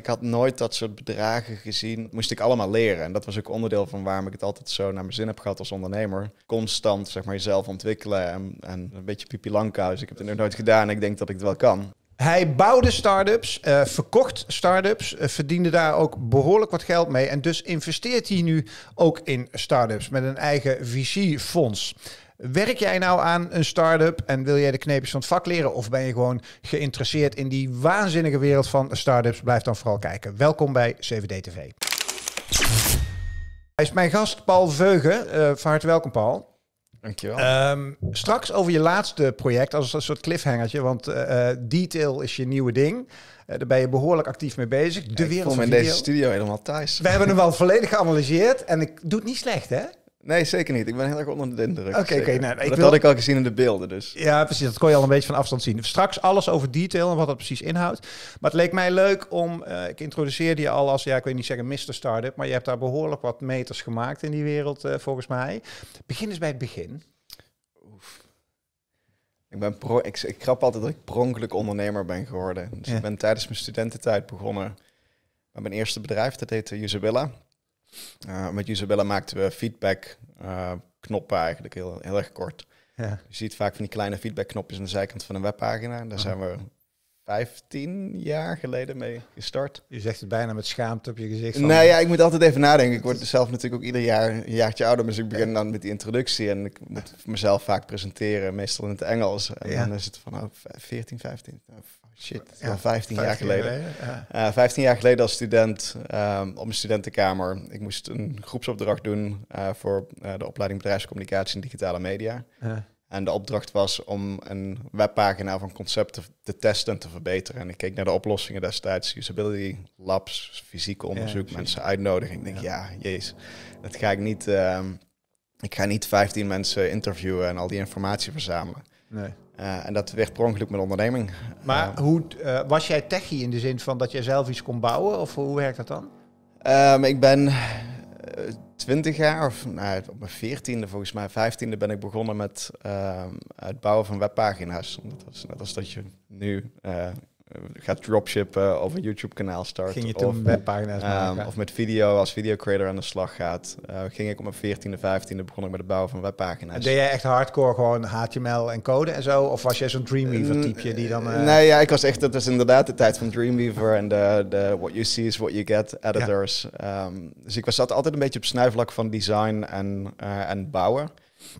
Ik had nooit dat soort bedragen gezien. moest ik allemaal leren. En dat was ook onderdeel van waarom ik het altijd zo naar mijn zin heb gehad als ondernemer. Constant zeg maar, jezelf ontwikkelen en, en een beetje pipi langkous. Ik heb het nog nooit gedaan ik denk dat ik het wel kan. Hij bouwde start-ups, eh, verkocht start-ups, eh, verdiende daar ook behoorlijk wat geld mee. En dus investeert hij nu ook in start-ups met een eigen VC-fonds. Werk jij nou aan een start-up en wil jij de kneepjes van het vak leren? Of ben je gewoon geïnteresseerd in die waanzinnige wereld van start-ups? Blijf dan vooral kijken. Welkom bij CVD TV. Hij is mijn gast Paul Veugen. Uh, van harte welkom, Paul. Dankjewel. Um, straks over je laatste project, als een soort cliffhangertje, want eh, eh, Detail is je nieuwe ding. daar ben je behoorlijk actief mee bezig. De ja, wereld van in deze studio helemaal thuis. We hebben hem al volledig geanalyseerd en ik doe het niet slecht, hè? Nee, zeker niet. Ik ben heel erg onder de indruk. Oké, oké. nou, dat wil... had ik al gezien in de beelden, dus. Ja, precies. Dat kon je al een beetje van afstand zien. Straks alles over detail en wat dat precies inhoudt. Maar het leek mij leuk om... Eh, ik introduceerde je al als, ja, ik weet niet zeggen Mr. Startup... maar je hebt daar behoorlijk wat meters gemaakt in die wereld, eh, volgens mij. Begin eens bij het begin. Oef. Ik, ben pro ik, ik grap altijd dat ik pronkelijk ondernemer ben geworden. Dus ik ben tijdens mijn studententijd begonnen... met mijn eerste bedrijf, dat heette Usabilla... Uh, eh, met Isabella maakten eh, we feedback uh, knoppen eigenlijk heel, heel erg kort. Ja. Je ziet vaak van die kleine feedback knopjes aan de zijkant van een webpagina. Daar ah. zijn we 15 jaar geleden mee gestart. Je zegt het bijna met schaamte op je gezicht. Van... Nee, ja, ik moet altijd even nadenken. Ik word zelf natuurlijk ook ieder jaar een jaartje ouder. Dus ik begin dan met die introductie. En ik moet mezelf vaak presenteren, meestal in het Engels. En dan is het van 14, 15 shit, ja, 15, jaar geleden. geleden 15 jaar geleden als student um, op een studentenkamer. Ik moest een groepsopdracht doen eh, voor eh, de opleiding bedrijfscommunicatie en digitale media. En de opdracht was om een webpagina van concept te, testen en te verbeteren. En ik keek naar de oplossingen destijds, usability labs, fysiek onderzoek, mensen uitnodigen. Ik denk, ja, jeez, dat ga ik niet... Ehm, ik ga niet 15 mensen interviewen en al die informatie verzamelen. Nee. Eh, en dat werd per ongeluk onderneming. Maar eh, hoe, eh, was jij techie in de zin van dat jij zelf iets kon bouwen? Of hoe werkt dat dan? Ehm, ik ben twintig jaar, of nou, op mijn veertiende volgens mij, vijftiende ben ik begonnen met ehm, het bouwen van webpagina's. Dat was net als dat je nu eh, gaat dropshippen of een YouTube kanaal starten. Ging je toen of, webpagina's ehm, maken? of met video, als videocreator aan de slag gaat. Eh, ging ik op mijn 14e, 15e begon ik met het bouwen van webpagina's. En deed jij echt hardcore gewoon HTML en code en zo? Of was jij zo'n Dreamweaver mm, typeje die dan... Eh, nee, ja, ik was echt, dat was inderdaad de tijd van Dreamweaver en de, de what you see is what you get editors. Ehm, dus ik was zat altijd een beetje op snijvlak van design en, en bouwen.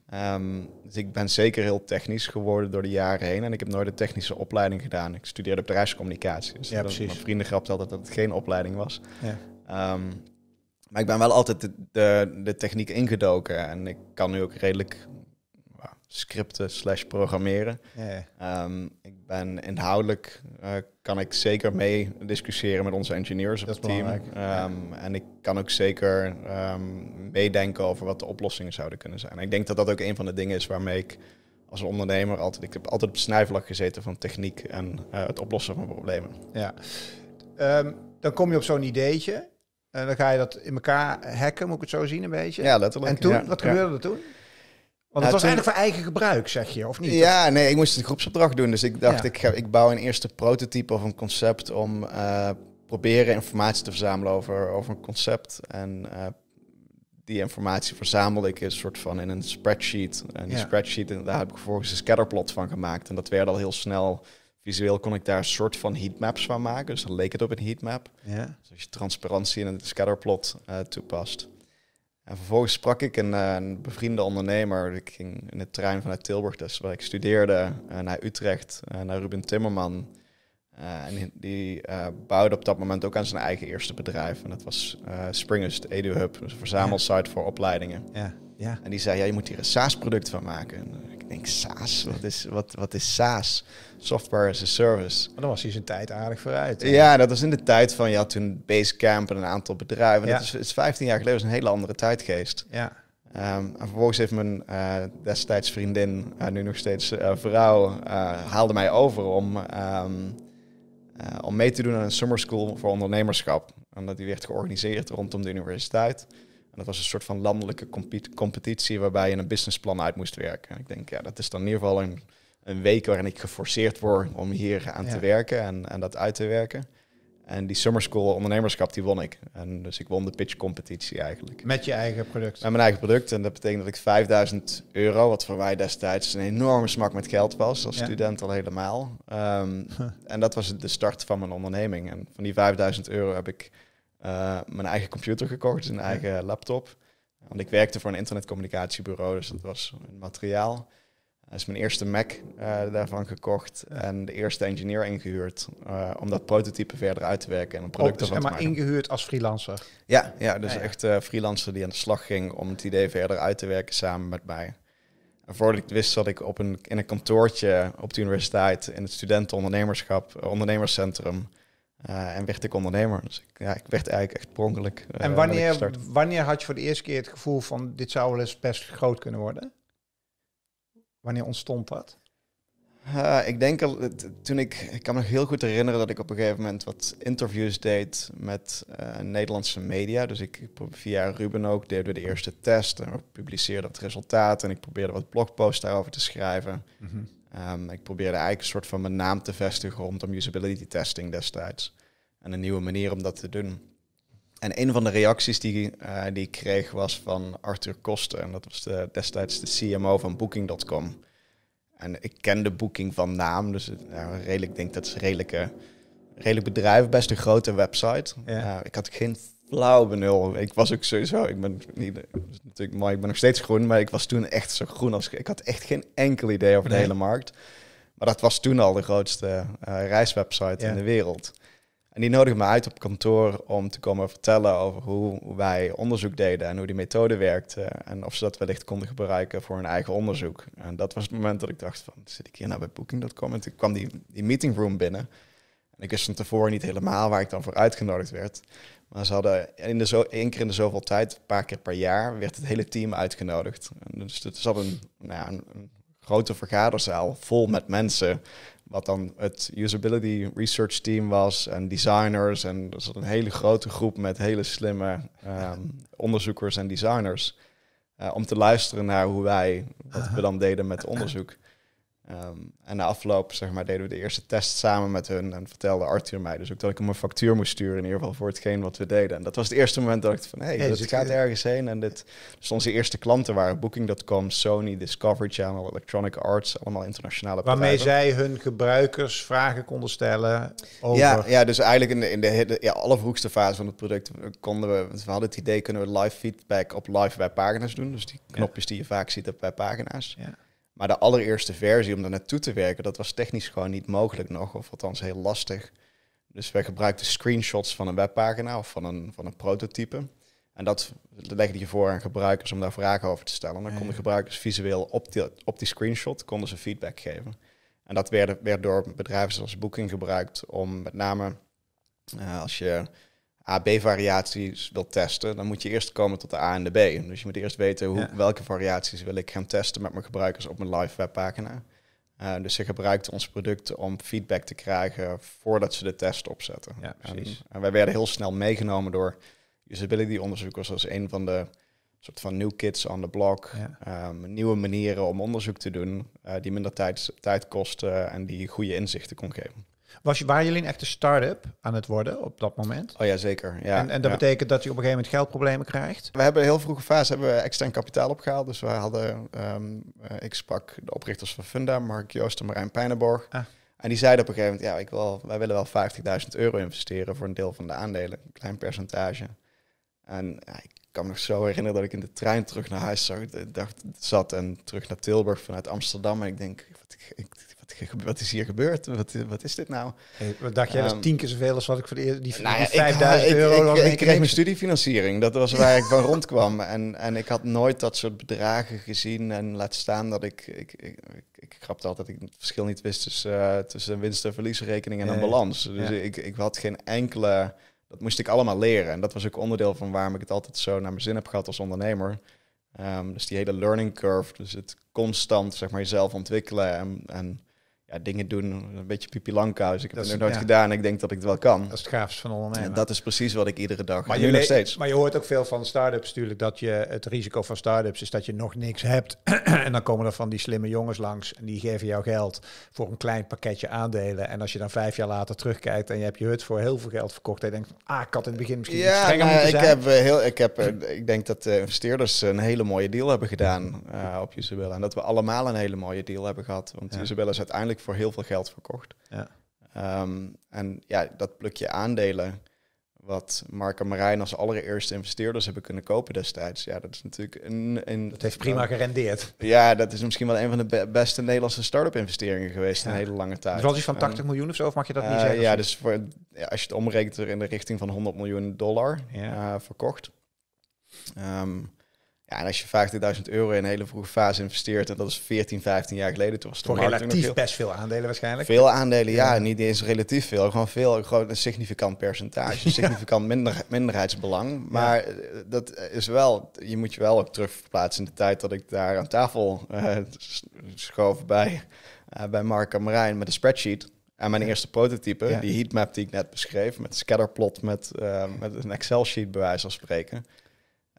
Ehm, dus ik ben zeker heel technisch geworden door de jaren heen. En ik heb nooit een technische opleiding gedaan. Ik studeerde bedrijfscommunicatie. Dus ja, precies. Mijn vrienden grapten altijd dat het geen opleiding was. Ja. Ehm, maar ik ben wel altijd de, de, techniek ingedoken. En ik kan nu ook redelijk scripten slash programmeren. Ehm, ik ben inhoudelijk eh, kan ik zeker mee discussiëren met onze engineers op het team. Ehm, en ik kan ook zeker ehm, meedenken over wat de oplossingen zouden kunnen zijn. En ik denk dat dat ook een van de dingen is waarmee ik als ondernemer altijd. Ik heb altijd op snijvlak gezeten van techniek en eh, het oplossen van problemen. Ja. dan kom je op zo'n ideetje. En dan ga je dat in elkaar hacken, moet ik het zo zien, een beetje. Ja, letterlijk. En toen, wat gebeurde er toen? Want het nou, was eigenlijk voor eigen gebruik, zeg je, of niet? Ja, nee, ik moest het groepsopdracht doen. Dus ik dacht, ik, ga, ik bouw een eerste prototype of een concept om eh, proberen informatie te verzamelen over, over een concept. En eh, die informatie verzamelde ik een soort van in een spreadsheet. En die spreadsheet, en daar heb ik vervolgens een scatterplot van gemaakt. En dat werd al heel snel. Visueel kon ik daar een soort van heatmaps van maken. Dus dan leek het op een heatmap. Ja. Dus als je transparantie in een scatterplot eh, toepast. En vervolgens sprak ik een, eh, bevriende ondernemer. Ik ging in de trein vanuit Tilburg, dus waar ik studeerde, eh, naar Utrecht, eh, naar Ruben Timmerman. en die bouwde op dat moment ook aan zijn eigen eerste bedrijf. En dat was uh, Springest EduHub, dus een verzamelsite voor opleidingen. Ja. Ja. En die zei, ja, je moet hier een SaaS-product van maken. En ik denk, SaaS? Wat is, wat, wat is SaaS? Software as a Service. Maar dan was hij zijn tijd aardig vooruit. Ja, dat was in de tijd van, je had toen Basecamp en een aantal bedrijven. Ja. Dat is, 15 jaar geleden, dat is een hele andere tijdgeest. Ja. Ehm, en vervolgens heeft mijn eh, destijds vriendin, uh, nu nog steeds eh, vrouw, haalde mij over om, ehm, om mee te doen aan een summer school voor ondernemerschap. Omdat die werd georganiseerd rondom de universiteit. En dat was een soort van landelijke competitie waarbij je een businessplan uit moest werken. En ik denk, ja, dat is dan in ieder geval een, week waarin ik geforceerd word om hier aan te werken en, en dat uit te werken. En die summer school ondernemerschap, die won ik. En dus ik won de pitch competitie eigenlijk. Met je eigen product? Met mijn eigen product. En dat betekent dat ik 5000 euro, wat voor mij destijds een enorme smak met geld was, als student al helemaal. Ehm, en dat was de start van mijn onderneming. En van die 5000 euro heb ik eh, mijn eigen computer gekocht, een eigen laptop. Want ik werkte voor een internetcommunicatiebureau, dus dat was materiaal. Dus mijn eerste Mac eh, daarvan gekocht en de eerste engineer ingehuurd eh, om dat prototype verder uit te werken en een product oh, dus Maar ingehuurd als freelancer? Ja, ja dus ah, echt uh, freelancer die aan de slag ging om het idee verder uit te werken samen met mij. En voordat ik het wist zat ik op een, in een kantoortje op de universiteit in het studentenondernemerschap, ondernemerscentrum. Eh, en werd ik ondernemer. Dus ik, ja, ik werd eigenlijk echt pronkelijk. Eh, en wanneer, wanneer had je voor de eerste keer het gevoel van dit zou wel eens best groot kunnen worden? Wanneer ontstond dat? Eh, ik denk al, toen ik, ik kan me nog heel goed herinneren dat ik op een gegeven moment wat interviews deed met Nederlandse media. Dus ik via Ruben ook deden we de eerste test en we het resultaat en ik probeerde wat blogposts daarover te schrijven. Mhm. Ehm, ik probeerde eigenlijk een soort van mijn naam te vestigen rondom usability testing destijds. En een nieuwe manier om dat te doen. En een van de reacties die, eh, die ik kreeg was van Arthur Koster En dat was de, destijds de CMO van Booking.com. En ik kende Booking van naam, dus ja, redelijk, ik denk dat is redelijke, redelijk bedrijf, best een grote website. Ja. Eh, ik had geen blauw benul. Ik was ook sowieso, ik ben niet, natuurlijk mooi, ik ben nog steeds groen, maar ik was toen echt zo groen als ik had echt geen enkel idee over de hele markt. Maar dat was toen al de grootste eh, reiswebsite in de wereld. En die nodigde me uit op kantoor om te komen vertellen over hoe wij onderzoek deden en hoe die methode werkte. En of ze dat wellicht konden gebruiken voor hun eigen onderzoek. En dat was het moment dat ik dacht van, zit ik hier nou bij Booking.com? En toen kwam die, die meeting room binnen. En ik wist van tevoren niet helemaal waar ik dan voor uitgenodigd werd. Maar ze hadden in de zo, één keer in de zoveel tijd, een paar keer per jaar, werd het hele team uitgenodigd. dus het zat nou een, een, grote vergaderzaal vol met mensen. Wat dan het usability research team was en designers. En er zat een hele grote groep met hele slimme ehm, onderzoekers en designers. Eh, om te luisteren naar hoe wij, wat we dan deden met onderzoek. Ehm, en na afloop zeg maar, deden we de eerste test samen met hun en vertelde Arthur mij dus ook dat ik hem een factuur moest sturen in ieder geval voor hetgeen wat we deden. En dat was het eerste moment dat ik van hé, hey, dit gaat ergens heen. En dit, dus onze eerste klanten waren Booking.com, Sony, Discovery Channel, Electronic Arts, allemaal internationale Waarmee Waarmee zij hun gebruikers vragen konden stellen over... Ja, ja dus eigenlijk in de, in de, ja, allervroegste fase van het product konden we, we hadden het idee kunnen we live feedback op live bij pagina's doen. Dus die knopjes die je vaak ziet op bij pagina's. Ja. Maar de allereerste versie om daar naartoe te werken, dat was technisch gewoon niet mogelijk nog, of althans heel lastig. Dus we gebruikten screenshots van een webpagina of van een, van een prototype. En dat legde je voor aan gebruikers om daar vragen over te stellen. En dan konden gebruikers visueel op die, op die screenshot konden ze feedback geven. En dat werd, werd door bedrijven zoals Booking gebruikt om met name eh, als je AB-variaties wil testen, dan moet je eerst komen tot de A en de B. Dus je moet eerst weten welke variaties wil ik gaan testen met mijn gebruikers op mijn live webpagina. Eh, dus ze gebruikten ons product om feedback te krijgen voordat ze de test opzetten. Ja, precies. En, wij werden heel snel meegenomen door usability onderzoekers als een van de soort van new kids on the block. Ehm, nieuwe manieren om onderzoek te doen eh, die minder tijd, tijd kosten en die goede inzichten kon geven. Was je, waren jullie een echte start-up aan het worden op dat moment? Oh ja, zeker. Ja, en, en dat betekent dat je op een gegeven moment geldproblemen krijgt? We hebben een heel vroege fase hebben we extern kapitaal opgehaald. Dus we hadden, ehm, eh, ik sprak de oprichters van Funda, Mark Joost en Marijn Pijnenborg. Ah. En die zeiden op een gegeven moment, ja, ik wil, wij willen wel 50.000 euro investeren voor een deel van de aandelen, een klein percentage. En ik kan me nog zo herinneren dat ik in de trein terug naar huis dacht, zat en terug naar Tilburg vanuit Amsterdam. En ik denk, wat, ik, wat is hier gebeurd? Wat, wat is dit nou? Hey, dacht jij, dat ehm, tien keer zoveel als wat ik voor de eerste... Die, nou 5000 euro... Ik, ik, kreeg, mijn studiefinanciering. Dat was waar ik van rondkwam. En, en ik had nooit dat soort bedragen gezien. En laat staan dat ik... Ik, ik, ik, grapte altijd dat ik het verschil niet wist tussen eh, tussen een winst- en verliesrekening en een balans. Dus ik, ik had geen enkele... Dat moest ik allemaal leren. En dat was ook onderdeel van waarom ik het altijd zo naar mijn zin heb gehad als ondernemer. Ehm, dus die hele learning curve, dus het constant zeg maar, jezelf ontwikkelen en, en dingen doen, een beetje pipi lanka. Dus ik heb dat het nooit gedaan en ik denk dat ik het wel kan. Dat is het gaafste van ondernemen. En dat is precies wat ik iedere dag maar je nog steeds. Maar je hoort ook veel van start-ups natuurlijk dat je het risico van start-ups is dat je nog niks hebt. en dan komen er van die slimme jongens langs en die geven jou geld voor een klein pakketje aandelen. En als je dan vijf jaar later terugkijkt en je hebt je hut voor heel veel geld verkocht. En je denkt, ah, ik had in het begin misschien ja, nou, ik Heb, eh, heel, ik, heb, eh, ik denk dat de eh, investeerders een hele mooie deal hebben gedaan uh, op Isabella. En dat we allemaal een hele mooie deal hebben gehad. Want ja. Isabella is uiteindelijk voor heel veel geld verkocht. Ja. Ehm, en ja, dat plukje aandelen, wat Mark en Marijn als allereerste investeerders hebben kunnen kopen destijds. Ja, dat is natuurlijk een... een dat heeft prima gerendeerd. Ja, dat is misschien wel een van de beste Nederlandse start-up investeringen geweest in een hele lange tijd. was iets van 80 ehm, miljoen of zo, of mag je dat niet eh, zeggen? Ja, dus voor, als je het omrekent, er in de richting van 100 miljoen dollar ja. Eh, verkocht. Ehm, ja, als je 50.000 euro in een hele vroege fase investeert, en dat is 14, 15 jaar geleden, toch was relatief best veel aandelen waarschijnlijk. Veel aandelen, ja. Niet eens relatief veel. Gewoon veel, gewoon een significant percentage. een Significant minder, minderheidsbelang. Maar eh, dat is wel, je moet je wel ook terugverplaatsen in de tijd dat ik daar aan tafel uh, schoof bij, eh, bij Mark en Marijn met een spreadsheet En mijn eerste prototype, die heatmap die ik net beschreef, met scatterplot, met, met een Excel-sheet bij wijze van spreken.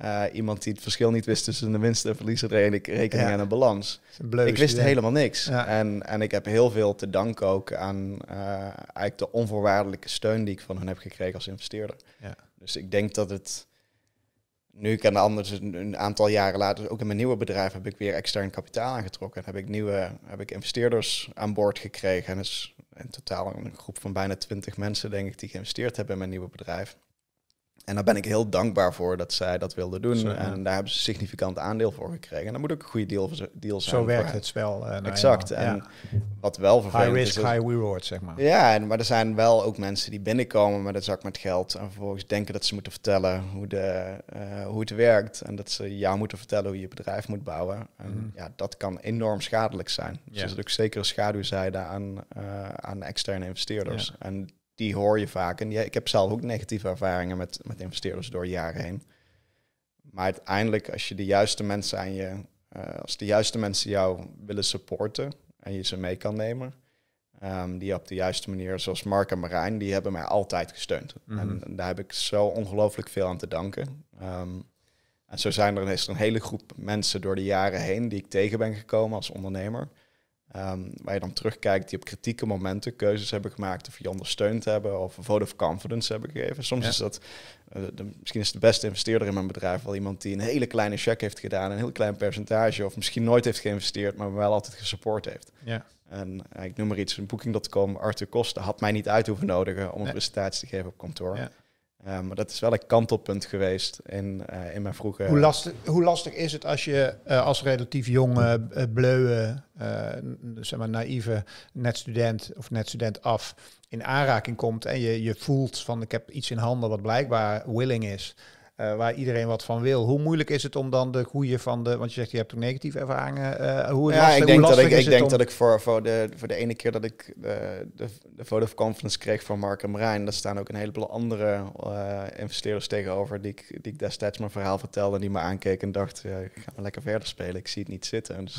Eh, iemand die het verschil niet wist tussen de winst en verliesrekening rekening en een balans. ik wist helemaal niks. En, en ik heb heel veel te danken ook aan eh, eigenlijk de onvoorwaardelijke steun die ik van hen heb gekregen als investeerder. Ja. Dus ik denk dat het nu ik aan de anders dus een aantal jaren later, ook in mijn nieuwe bedrijf, heb ik weer extern kapitaal aangetrokken. en Heb ik nieuwe, heb ik investeerders aan boord gekregen. En dat is in totaal een groep van bijna twintig mensen, denk ik, die geïnvesteerd hebben in mijn nieuwe bedrijf. En daar ben ik heel dankbaar voor dat zij dat wilden doen. En daar hebben ze een significant aandeel voor gekregen. En dan moet ook een goede deal, deal zijn. Zo werkt het spel. Eh, nou exact. en wat wel vervelend high risk, High reward, zeg maar. Ja, en, maar er zijn wel ook mensen die binnenkomen met een zak met geld. En vervolgens denken dat ze moeten vertellen hoe, de, eh, hoe het werkt. En dat ze jou moeten vertellen hoe je bedrijf moet bouwen. En mhm. ja, dat kan enorm schadelijk zijn. Dus er is ook zeker een schaduwzijde aan, eh, aan externe investeerders. En die hoor je vaak. En ja, ik heb zelf ook negatieve ervaringen met, met investeerders door jaren heen. Maar uiteindelijk, als je de juiste mensen aan je, eh, als de juiste mensen jou willen supporten en je ze mee kan nemen, ehm, die op de juiste manier, zoals Mark en Marijn, die hebben mij altijd gesteund. Mhm. en, daar heb ik zo ongelooflijk veel aan te danken. Ehm, en zo zijn er, is er een hele groep mensen door de jaren heen die ik tegen ben gekomen als ondernemer. Ehm, waar je dan terugkijkt die op kritieke momenten keuzes hebben gemaakt of je ondersteund hebben of een vote of confidence hebben gegeven. Soms is dat, eh, de, misschien is de beste investeerder in mijn bedrijf wel iemand die een hele kleine check heeft gedaan, een heel klein percentage of misschien nooit heeft geïnvesteerd, maar wel altijd gesupport heeft. Ja. En eh, ik noem maar iets, een Booking.com, Arthur Kosten had mij niet uit hoeven nodigen om een presentatie te geven op kantoor. Uh, maar dat is wel een kantelpunt geweest in, eh, in mijn vroege... Hoe lastig, hoe lastig is het als je eh, als relatief jonge, bleuwe, zeg maar naïeve netstudent of student af in aanraking komt en je, je voelt van ik heb iets in handen wat blijkbaar willing is. Eh, waar iedereen wat van wil. Hoe moeilijk is het om dan de goede van de... Want je zegt, je hebt ook negatieve ervaringen. Eh, hoe ja, lastig, ik denk, dat ik, ik denk dat ik voor, voor, de, voor de ene keer dat ik eh, de, de, de of kreeg van Mark en Marijn... daar staan ook een heleboel andere investeerders tegenover... Die ik, die ik destijds mijn verhaal vertelde en die me aankeken en dacht... ik ga maar lekker verder spelen, ik zie het niet zitten. Dus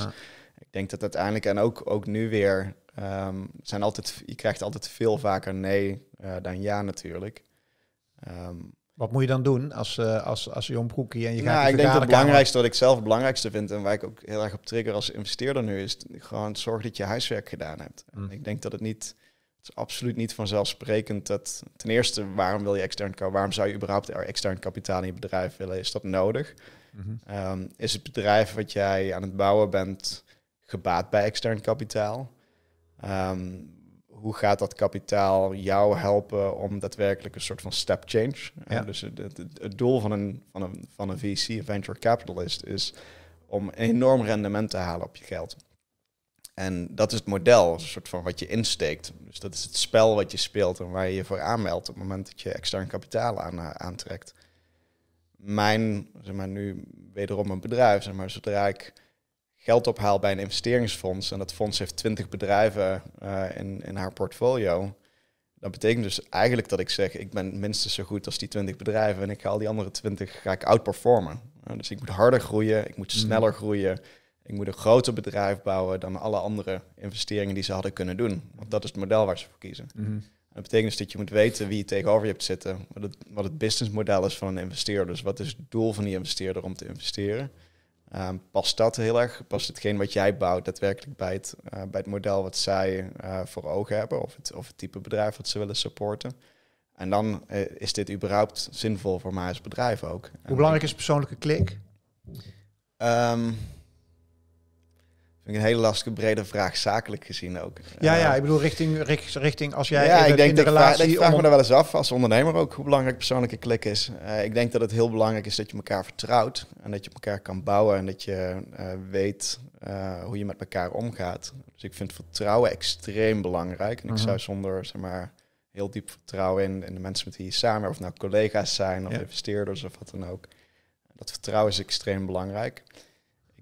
ik denk dat uiteindelijk, en ook, ook nu weer... Ehm, zijn altijd, je krijgt altijd veel vaker nee dan ja natuurlijk. Um, wat moet je dan doen als, uh, als, als je en je gaat... Nou, ik denk dat het belangrijkste wat ik zelf het belangrijkste vind en waar ik ook heel erg op trigger als investeerder nu is gewoon zorg dat je huiswerk gedaan hebt. Mm. Ik denk dat het niet, het is absoluut niet vanzelfsprekend dat ten eerste waarom wil je extern waarom zou je überhaupt extern kapitaal in je bedrijf willen? Is dat nodig? Mhm. Ehm, is het bedrijf wat jij aan het bouwen bent gebaat bij extern kapitaal? Um, hoe gaat dat kapitaal jou helpen om daadwerkelijk een soort van step change? dus het, doel van een, van, een, van een VC, een venture capitalist, is om enorm rendement te halen op je geld. En dat is het model, een soort van wat je insteekt. Dus dat is het spel wat je speelt en waar je je voor aanmeldt op het moment dat je extern kapitaal aan, eh, aantrekt. Mijn, zeg maar nu wederom een bedrijf, zeg maar, zodra ik geld ophaal bij een investeringsfonds en dat fonds heeft 20 bedrijven eh, in, in haar portfolio, dat betekent dus eigenlijk dat ik zeg, ik ben minstens zo goed als die 20 bedrijven en ik ga al die andere 20 ga ik outperformen. dus ik moet harder groeien, ik moet mhm. sneller groeien, ik moet een groter bedrijf bouwen dan alle andere investeringen die ze hadden kunnen doen. Want dat is het model waar ze voor kiezen. Mm. Dat betekent dus dat je moet weten wie je tegenover je hebt zitten, wat het, wat het businessmodel is van een investeerder. Dus wat is het doel van die investeerder om te investeren? Ehm, past dat heel erg, past hetgeen wat jij bouwt daadwerkelijk bij het, eh, bij het model wat zij eh, voor ogen hebben of het, of het type bedrijf wat ze willen supporten? En dan eh, is dit überhaupt zinvol voor mij als bedrijf ook. Hoe belangrijk is persoonlijke klik? Ehm, Vind ik een hele lastige, brede vraag, zakelijk gezien ook. Ja, ja eh, ik bedoel, richting, richting als jij. Ja, ik denk in dat relatie. Vraag, ik vraag me daar wel eens af als ondernemer ook hoe belangrijk persoonlijke klik is. Eh, ik denk dat het heel belangrijk is dat je elkaar vertrouwt en dat je elkaar kan bouwen en dat je eh, weet hoe je met elkaar omgaat. Dus ik vind vertrouwen extreem belangrijk. En ik mhm. zou zonder, zeg maar, heel diep vertrouwen in, in de mensen met wie je samen, of nou collega's zijn of investeerders of wat dan ook. Dat vertrouwen is extreem belangrijk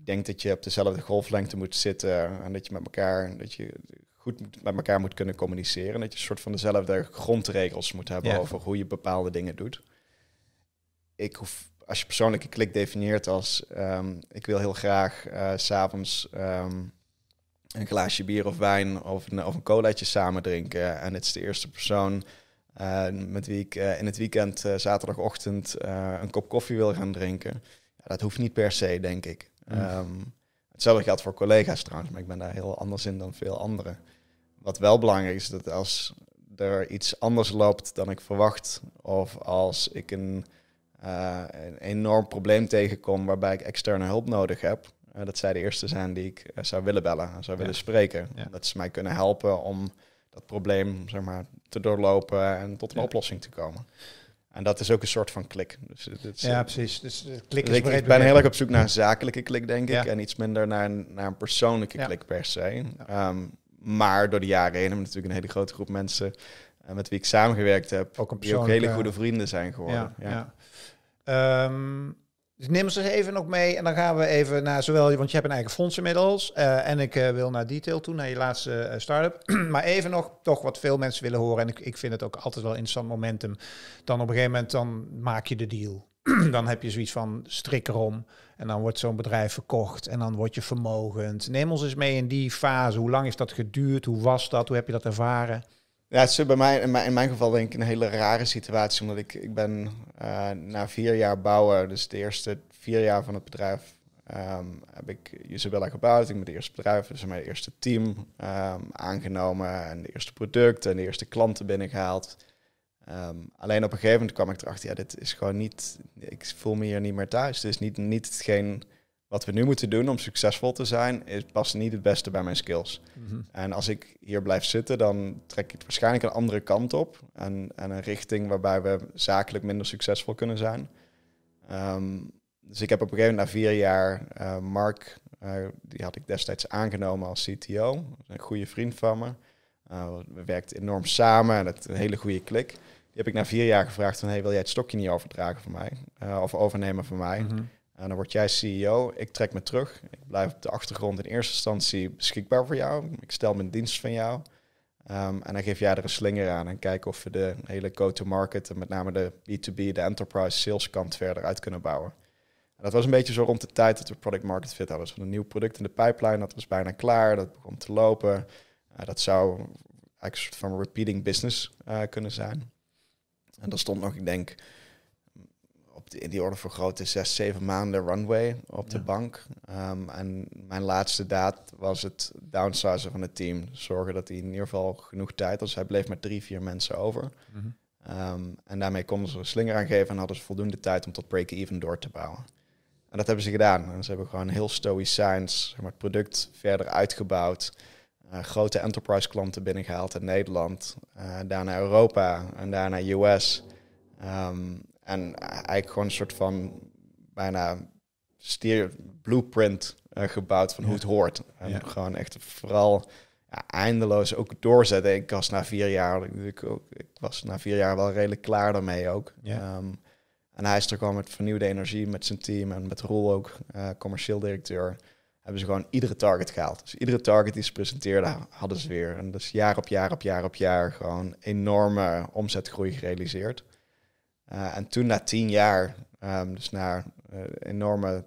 denk dat je op dezelfde golflengte moet zitten en dat je met elkaar, dat je goed met elkaar moet kunnen communiceren. dat je een soort van dezelfde grondregels moet hebben over hoe je bepaalde dingen doet. Ik hoef, als je persoonlijke klik definieert als ehm, ik wil heel graag s eh, s'avonds ehm, een glaasje bier of wijn of een, of een colaatje samen drinken. En het is de eerste persoon eh, met wie ik eh, in het weekend zaterdagochtend een kop koffie wil gaan drinken. Ja, dat hoeft niet per se, denk ik. Hm. Ehm, hetzelfde geldt voor collega's trouwens, maar ik ben daar heel anders in dan veel anderen. Wat wel belangrijk is, dat als er iets anders loopt dan ik verwacht, of als ik een, eh, een enorm probleem tegenkom waarbij ik externe hulp nodig heb, eh, dat zij de eerste zijn die ik eh, zou willen bellen, zou willen spreken. Dat ze mij kunnen helpen om dat probleem zeg maar, te doorlopen en tot een oplossing te komen. En dat is ook een soort van klik. Dus, eh, is, ja, eh, precies. Dus eh, klik is ik, ben heel erg op zoek naar een zakelijke klik, denk ik. En iets minder naar een, naar een persoonlijke klik per se. Ja. Ehm, maar door de jaren heen heb ik natuurlijk een hele grote groep mensen... met wie ik samengewerkt heb, ook die ook hele goede vrienden zijn geworden. Ja, ehm, dus neem ons eens even nog mee en dan gaan we even naar zowel, want je hebt een eigen fonds inmiddels eh, en ik eh, wil naar detail toe, naar je laatste uh, start-up. maar even nog toch wat veel mensen willen horen en ik, ik vind het ook altijd wel interessant momentum. Dan op een gegeven moment dan maak je de deal. dan heb je zoiets van strik erom en dan wordt zo'n bedrijf verkocht en dan word je vermogend. Neem ons eens mee in die fase. Hoe lang is dat geduurd? Hoe was dat? Hoe heb je dat ervaren? Ja, het is bij mij, in, mijn, in mijn geval denk ik een hele rare situatie. Omdat ik, ik ben eh, na vier jaar bouwen, dus de eerste vier jaar van het bedrijf, ehm, heb ik Isabella gebouwd. Ik ben het eerste bedrijf, dus mijn eerste team ehm, aangenomen. En de eerste producten en de eerste klanten binnengehaald. Um, alleen op een gegeven moment kwam ik erachter, ja, dit is gewoon niet, ik voel me hier niet meer thuis. Dit is niet, niet hetgeen wat we nu moeten doen om succesvol te zijn, is, past niet het beste bij mijn skills. Mhm. En als ik hier blijf zitten, dan trek ik het waarschijnlijk een andere kant op. En, en een richting waarbij we zakelijk minder succesvol kunnen zijn. Ehm, dus ik heb op een gegeven moment na vier jaar eh, Mark, eh, die had ik destijds aangenomen als CTO. een goede vriend van me. Eh, we werkten enorm samen en het een hele goede klik. Die heb ik na vier jaar gevraagd van, hey, wil jij het stokje niet overdragen van mij? of overnemen van mij? Mhm. En dan word jij CEO, ik trek me terug. Ik blijf op de achtergrond in eerste instantie beschikbaar voor jou. Ik stel mijn dienst van jou. Ehm, en dan geef jij er een slinger aan en kijken of we de hele go-to-market en met name de B2B, de enterprise sales kant verder uit kunnen bouwen. dat was een beetje zo rond de tijd dat we product market fit hadden. Dus een nieuw product in de pipeline, dat was bijna klaar, dat begon te lopen. Eh, dat zou eigenlijk een soort van repeating business eh, kunnen zijn. En dan stond nog, ik denk, in die orde voor grote zes, zeven maanden runway op de bank. Ehm, en mijn laatste daad was het downsizen van het team. Zorgen dat hij in ieder geval genoeg tijd had. Dus hij bleef met drie, vier mensen over. Mhm. Ehm, en daarmee konden ze een slinger aangeven en hadden ze voldoende tijd om tot break-even door te bouwen. En dat hebben ze gedaan. ze hebben gewoon heel stoïcijns zeg maar, het product verder uitgebouwd. Eh, grote enterprise klanten binnengehaald in Nederland. Uh, daarna Europa en daarna US. Um, ehm, en eh, eigenlijk gewoon een soort van bijna steer blueprint eh, gebouwd van hoe het hoort. En gewoon echt vooral ja, eindeloos ook doorzetten. Ik was na vier jaar, ik, ook, ik was na vier jaar wel redelijk klaar daarmee ook. Ehm, en hij is er gewoon met vernieuwde energie met zijn team en met Roel ook, eh, commercieel directeur. Hebben ze gewoon iedere target gehaald. Dus iedere target die ze presenteerden, hadden ze weer. En dus jaar op jaar op jaar op jaar gewoon enorme omzetgroei gerealiseerd. Eh, en toen na tien jaar, ehm, dus na eh, enorme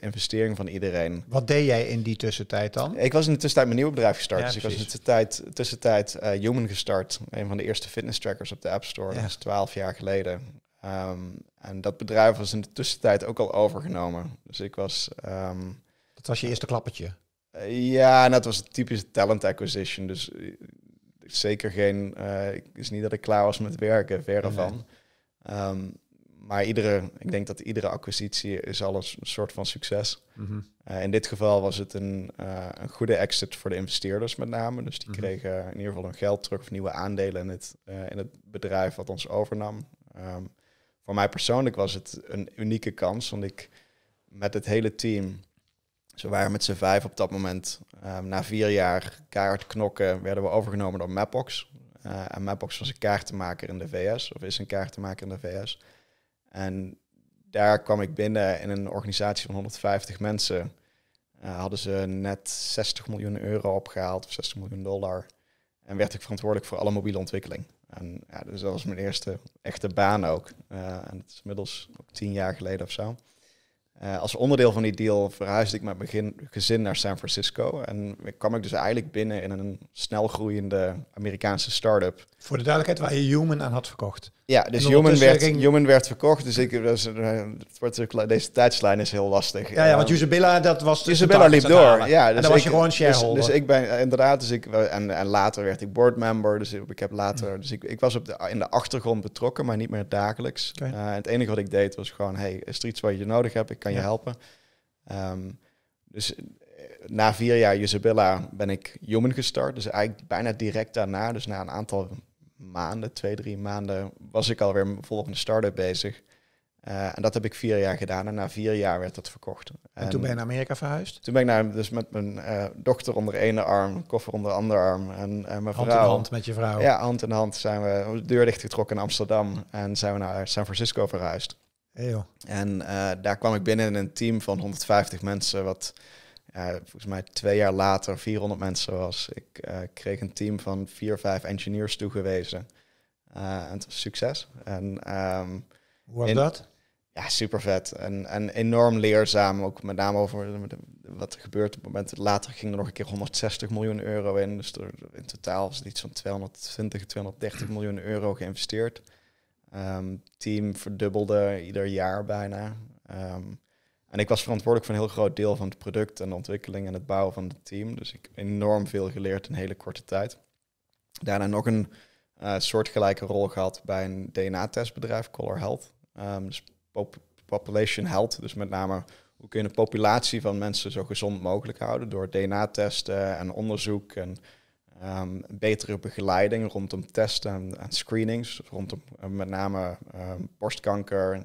investering van iedereen. Wat deed jij in die tussentijd dan? Ik was in de tussentijd mijn nieuw bedrijf gestart. dus ik was in de tussentijd, tussentijd eh, Human gestart. Een van de eerste fitness trackers op de App Store. Dat is twaalf jaar geleden. Ehm, en dat bedrijf was in de tussentijd ook al overgenomen. Dus ik was... Um, dat was je eerste klappertje? ja, dat was een typische talent acquisition. Dus zeker geen... het is niet dat ik klaar was met werken, verre nee. van. Ehm, maar iedere, ik denk dat iedere acquisitie is al een soort van succes. Mhm. Eh, in dit geval was het een, eh, een goede exit voor de investeerders met name. Dus die mhm. kregen in ieder geval hun geld terug of nieuwe aandelen in het, eh, in het bedrijf wat ons overnam. Ehm, voor mij persoonlijk was het een unieke kans, want ik met het hele team, ze waren met z'n vijf op dat moment, ehm, na vier jaar kaart knokken, werden we overgenomen door Mapbox. Uh, en Mapbox was een kaartenmaker in de VS, of is een kaartenmaker in de VS. En daar kwam ik binnen in een organisatie van 150 mensen. Eh, hadden ze net 60 miljoen euro opgehaald, of 60 miljoen dollar. En werd ik verantwoordelijk voor alle mobiele ontwikkeling. En ja, dus dat was mijn eerste echte baan ook. Uh, en dat is inmiddels ook tien jaar geleden of zo. Eh, als onderdeel van die deal verhuisde ik met mijn gezin naar San Francisco. En kwam ik dus eigenlijk binnen in een snelgroeiende Amerikaanse start-up. Voor de duidelijkheid, waar je Human aan had verkocht. Ja, dus Human werd, ging... human werd verkocht. Dus ik, dus, uh, deze tijdslijn is heel lastig. Ja, ja want ehm, Usabilla, dat was de Usabilla liep door. Ja, dus en dan dus was je gewoon dus- shareholder. dus, ik ben inderdaad, dus ik, eh, en, en later werd ik boardmember. Dus ik heb later, dus ik, ik was op de, in de achtergrond betrokken, maar niet meer dagelijks. Eh, het enige wat ik deed was gewoon, hey, iets wat je nodig hebt, ik kan je helpen. Ehm, dus na vier jaar Isabella ben ik Human gestart. Dus eigenlijk bijna direct daarna, dus na een aantal maanden, twee, drie maanden, was ik alweer mijn volgende start-up bezig. Eh, en dat heb ik vier jaar gedaan. En na vier jaar werd dat verkocht. En, toen ben je naar Amerika verhuisd? Toen ben ik naar, dus met mijn eh, dochter onder ene arm, koffer onder andere arm. En, eh, mijn vrouw. Hand in hand met je vrouw? Ja, hand in hand zijn we de deur dichtgetrokken in Amsterdam. En zijn we naar San Francisco verhuisd. Heel. En daar kwam ik binnen in een team van 150 mensen. Wat uh, volgens mij twee jaar later 400 mensen was. Ik eh, kreeg een team van vier, vijf engineers toegewezen. Uh, en het was succes. En, ehm, Hoe was dat? Ja, super vet. En, en enorm leerzaam. Ook met name over wat er gebeurt op het moment. Later ging er nog een keer 160 miljoen euro in. Dus er, in totaal is het iets van 220, 230 miljoen euro geïnvesteerd. Um, team verdubbelde ieder jaar bijna. Ehm, en ik was verantwoordelijk voor een heel groot deel van het product en de ontwikkeling en het bouwen van het team. Dus ik heb enorm veel geleerd in een hele korte tijd. Daarna nog een eh, soortgelijke rol gehad bij een DNA-testbedrijf, Color Health. Ehm, dus population health, dus met name hoe kun je de populatie van mensen zo gezond mogelijk houden door DNA-testen en onderzoek en ehm, betere begeleiding rondom testen en, screenings, dus rondom eh, met name ehm, borstkanker,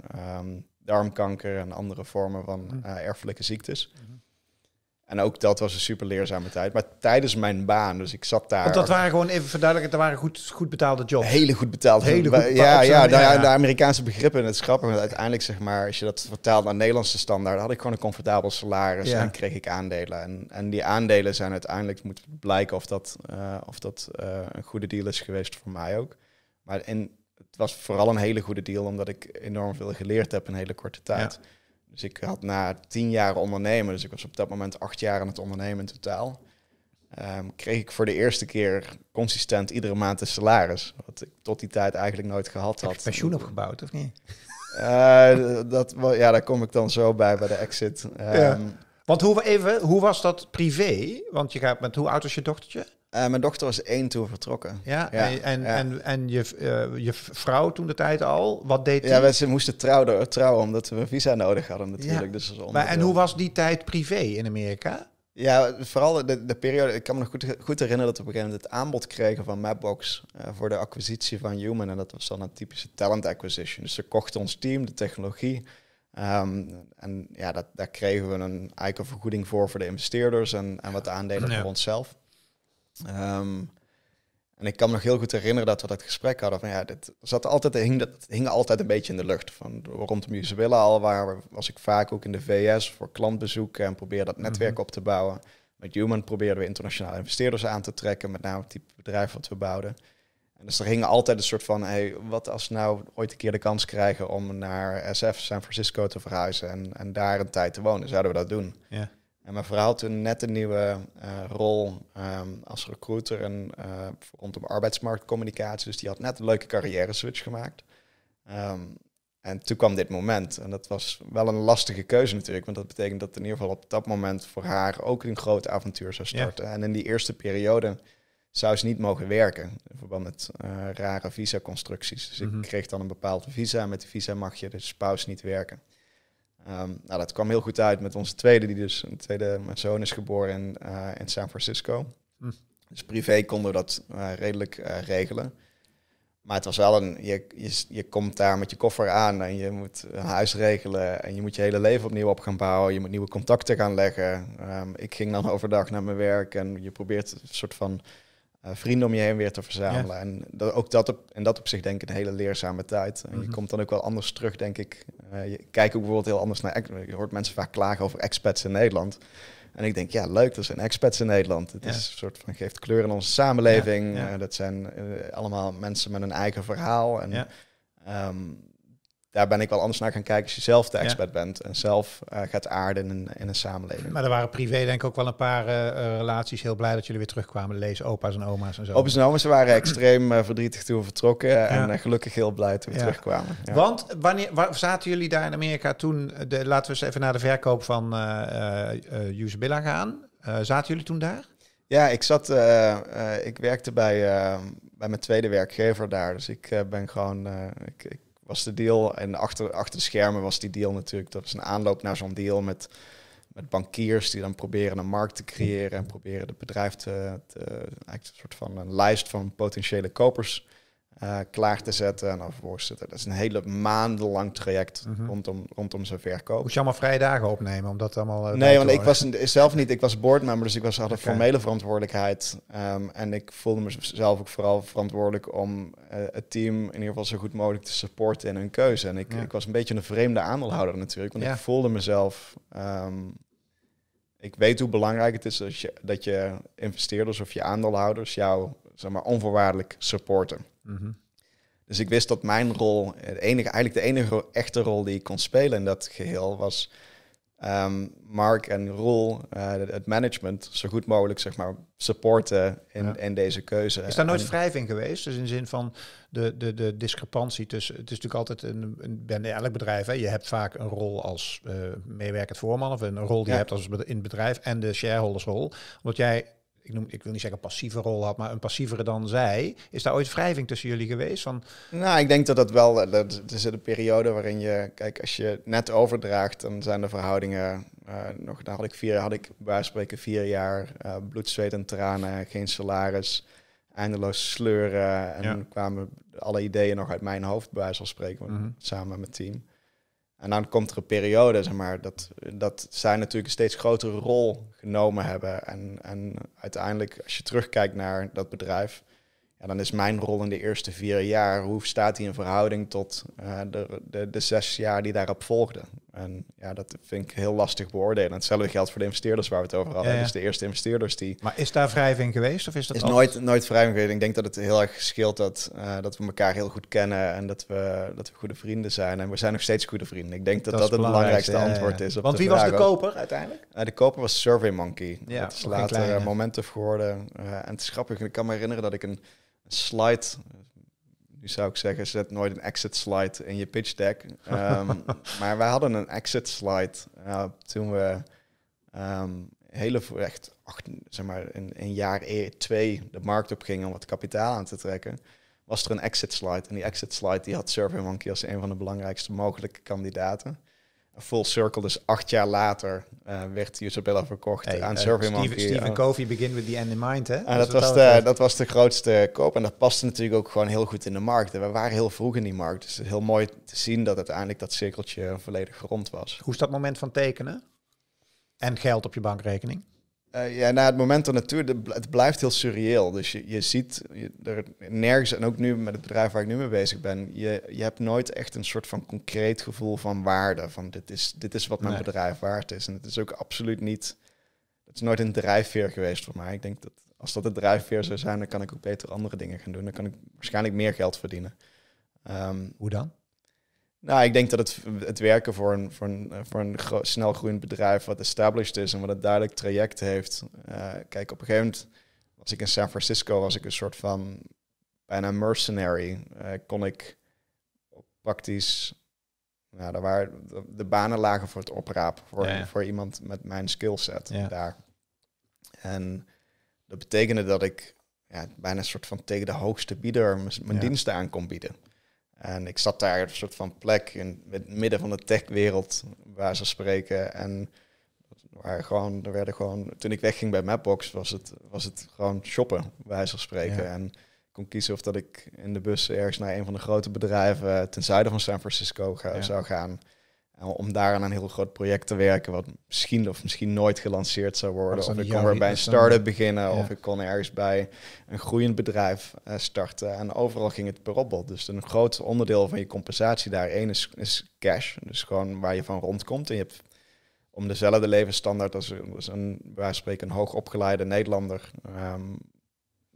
darmkanker en andere vormen van mhm. eh, erfelijke ziektes. Mhm. En ook dat was een super leerzame tijd. Maar tijdens mijn baan, dus ik zat daar. Want dat waren gewoon even verduidelijken, dat waren goed, goed betaalde jobs. Hele goed betaalde Hele nou ja, ja, ja, de Amerikaanse begrippen het schrappen. maar uiteindelijk, zeg maar, als je dat vertaalt naar Nederlandse standaard, had ik gewoon een comfortabel salaris en kreeg ik aandelen. En, en die aandelen zijn uiteindelijk, moeten blijken of dat, eh, of dat eh, een goede deal is geweest voor mij ook. Maar in, was vooral een hele goede deal, omdat ik enorm veel geleerd heb in een hele korte tijd. Dus ik had na tien jaar ondernemen, dus ik was op dat moment acht jaar aan het ondernemen in totaal, ehm, kreeg ik voor de eerste keer consistent iedere maand een salaris. Wat ik tot die tijd eigenlijk nooit gehad had. pensioen opgebouwd of niet? Uh, dat, ja, daar kom ik dan zo bij, bij de exit. Ehm, Want hoe, even, hoe was dat privé? Want je gaat met, hoe oud was je dochtertje? Eh, mijn dochter was één toen vertrokken. Ja, en, en, en, en je, eh, je vrouw toen de tijd al, wat deed Ja, we moesten trouwen, trouwen omdat we een visa nodig hadden natuurlijk. Ja. Dus maar, en hoe was die tijd privé in Amerika? Ja, vooral de, de periode, ik kan me nog goed, goed herinneren dat we op een gegeven moment het aanbod kregen van Mapbox eh, voor de acquisitie van Human. En dat was dan een typische talent acquisition. Dus ze kochten ons team, de technologie. Ehm, en ja, dat, daar kregen we een eigen vergoeding voor voor de investeerders en, en wat aandelen voor onszelf. Ehm, en ik kan me nog heel goed herinneren dat we dat gesprek hadden. Van, ja, dit zat altijd, hing, dat hing altijd een beetje in de lucht. Van, rondom willen al waar, was ik vaak ook in de VS voor klantbezoeken en probeerde dat netwerk mhm. op te bouwen. Met Human probeerden we internationale investeerders aan te trekken, met name het type bedrijf wat we bouwden. En dus er hing altijd een soort van, hey, wat als we nou ooit een keer de kans krijgen om naar SF, San Francisco te verhuizen en, en daar een tijd te wonen, zouden we dat doen? En mijn vrouw toen net een nieuwe eh, rol ehm, als recruiter en eh, rondom arbeidsmarktcommunicatie. Dus die had net een leuke carrière switch gemaakt. Ehm, en toen kwam dit moment. En dat was wel een lastige keuze natuurlijk. Want dat betekent dat in ieder geval op dat moment voor haar ook een groot avontuur zou starten. En in die eerste periode zou ze niet mogen werken. In verband met uh, rare constructies Dus ik mhm. kreeg dan een bepaald visa. Met die visa mag je de spouse niet werken. Ehm, nou, dat kwam heel goed uit met onze tweede, die dus een tweede, mijn zoon is geboren in, eh, in San Francisco. Hm. Dus privé konden we dat eh, redelijk eh, regelen. Maar het was wel een, je, je, je, komt daar met je koffer aan en je moet een huis regelen en je moet je hele leven opnieuw op gaan bouwen. Je moet nieuwe contacten gaan leggen. Ehm, ik ging dan overdag naar mijn werk en je probeert een soort van eh, vrienden om je heen weer te verzamelen. En dat, ook dat op, en dat op zich denk ik een hele leerzame tijd. En je mhm. komt dan ook wel anders terug, denk ik. Uh, je kijkt ook bijvoorbeeld heel anders naar... Je hoort mensen vaak klagen over expats in Nederland. En ik denk, ja, leuk, er zijn expats in Nederland. Het is een soort van, geeft kleur in onze samenleving. Eh, dat zijn allemaal mensen met een eigen verhaal. En, ehm, daar ben ik wel anders naar gaan kijken als je zelf de expert bent en zelf eh, gaat aarden in, in, een samenleving. Maar er waren privé denk ik ook wel een paar eh, eh, relaties heel blij dat jullie weer terugkwamen. Lees opa's en oma's en zo. Opa's en oma's waren extreem verdrietig toen we vertrokken en gelukkig heel blij toen we terugkwamen. Want wanneer waar, zaten jullie daar in Amerika toen, de, laten we eens even naar de verkoop van uh, gaan. zaten jullie toen daar? Ja, ik zat, ik werkte bij, bij mijn tweede werkgever daar. Dus ik ben gewoon, ik was de deal. En achter, de schermen was die deal natuurlijk. Dat is een aanloop naar zo'n deal met, met bankiers die dan proberen een markt te creëren en proberen het bedrijf te, te eigenlijk een soort van een lijst van potentiële kopers eh, klaar te zetten en dan vervolgens zitten. Dat is een hele maandenlang traject mhm. rondom, rondom zijn verkoop. Moest je allemaal vrije dagen opnemen om dat allemaal... Eh, nee, want ik was zelf niet, ik was boardmember, dus ik was, had een formele verantwoordelijkheid. Ehm, en ik voelde mezelf ook vooral verantwoordelijk om eh, het team in ieder geval zo goed mogelijk te supporten in hun keuze. En ik, ik was een beetje een vreemde aandeelhouder natuurlijk, want ik voelde mezelf... Ehm, ik weet hoe belangrijk het is dat je, dat je investeerders of je aandeelhouders jou zeg maar, onvoorwaardelijk supporten. Mhm. Dus ik wist dat mijn rol, de enige, eigenlijk de enige echte rol die ik kon spelen in dat geheel, was ehm, Mark en Roel, uh, het management, zo goed mogelijk zeg maar, supporten in, in deze keuze. Is daar nooit en, wrijving geweest? Dus in de zin van de, de, de discrepantie tussen. Het is natuurlijk altijd een, een bij elk bedrijf. Hè, je hebt vaak een rol als uh, meewerkend voorman of een rol die je hebt als in het bedrijf en de shareholdersrol. Omdat jij ik, noem, ik wil niet zeggen passieve rol had, maar een passievere dan zij. Is daar ooit wrijving tussen jullie geweest? Van... Nou, ik denk dat dat wel, eh, dat, er een periode waarin je, kijk, als je net overdraagt, dan zijn de verhoudingen, eh, nog, daar had ik vier, had ik bij spreken vier jaar uh, bloed, zweet en tranen, geen salaris, eindeloos sleuren. En kwamen alle ideeën nog uit mijn hoofd bij spreken, mhm. samen met team. En dan komt er een periode, zeg maar, dat, dat zij natuurlijk een steeds grotere rol genomen hebben. En, en uiteindelijk, als je terugkijkt naar dat bedrijf, ja, dan is mijn rol in de eerste vier jaar, hoe staat die in verhouding tot eh, de, de, de zes jaar die daarop volgden? En ja, dat vind ik heel lastig beoordelen. Hetzelfde geldt voor de investeerders waar we het over hadden. Dus de eerste investeerders die... Maar is daar wrijving geweest of is dat Is nooit, nooit wrijving geweest. Ik denk dat het heel erg scheelt dat, eh, dat we elkaar heel goed kennen en dat we, dat we goede vrienden zijn. En we zijn nog steeds goede vrienden. Ik denk dat dat, het belangrijkste antwoord is Want wie was de koper uiteindelijk? Eh, de koper was SurveyMonkey. Ja, dat is later eh, momenten geworden. en het is grappig, ik kan me herinneren dat ik een slide nu zou ik zeggen, zet nooit een exit slide in je pitch deck. Ehm, maar wij hadden een exit slide eh, toen we um, hele echt acht, zeg maar in, in jaar e-, twee de markt op gingen om wat kapitaal aan te trekken. Was er een exit slide. En die exit slide die had SurveyMonkey als een van de belangrijkste mogelijke kandidaten full circle, dus acht jaar later, uh, werd Isabella verkocht aan uh, eh, Survey Monkey. Steven Covey, Begin With The End In Mind, hè? En ah, dat, was, de, dat was de grootste koop en dat paste natuurlijk ook gewoon heel goed in de markt. En we waren heel vroeg in die markt, dus heel mooi te zien dat uiteindelijk dat cirkeltje volledig rond was. Hoe is dat moment van tekenen en geld op je bankrekening? Eh, ja, na het moment er naartoe, het blijft heel surreëel. Dus je, je ziet er nergens, en ook nu met het bedrijf waar ik nu mee bezig ben, je, je hebt nooit echt een soort van concreet gevoel van waarde. Van dit is, dit is wat mijn bedrijf waard is. En het is ook absoluut niet, het is nooit een drijfveer geweest voor mij. Ik denk dat als dat een drijfveer zou zijn, dan kan ik ook beter andere dingen gaan doen. Dan kan ik waarschijnlijk meer geld verdienen. Ehm, Hoe dan? Nou, ik denk dat het, het werken voor een, voor een, eh, voor een snel groeiend bedrijf wat established is en wat een duidelijk traject heeft. Eh, kijk, op een gegeven moment was ik in San Francisco, was ik een soort van bijna mercenary. Eh, kon ik praktisch, nou, daar waren, de banen lagen voor het oprapen voor, voor iemand met mijn skillset daar. En dat betekende dat ik ja, bijna een soort van tegen de hoogste bieder mijn diensten aan kon bieden. En ik zat daar een soort van plek in het midden van de techwereld, waar ze spreken. En waar gewoon, er werden gewoon, toen ik wegging bij Mapbox, was het, was het gewoon shoppen, waar ze spreken. En ik kon kiezen of dat ik in de bus ergens naar een van de grote bedrijven ten zuiden van San Francisco ga, zou gaan om daaraan een heel groot project te werken, wat misschien of misschien nooit gelanceerd zou worden. Of ik kon weer bij een start-up beginnen, of ik kon ergens bij een groeiend bedrijf eh, starten. En overal ging het per opbod. Dus een groot onderdeel van je compensatie daar, één is, cash, dus gewoon waar je van rondkomt. En je hebt om dezelfde levensstandaard als, een, waar spreken, een hoogopgeleide Nederlander. Ehm,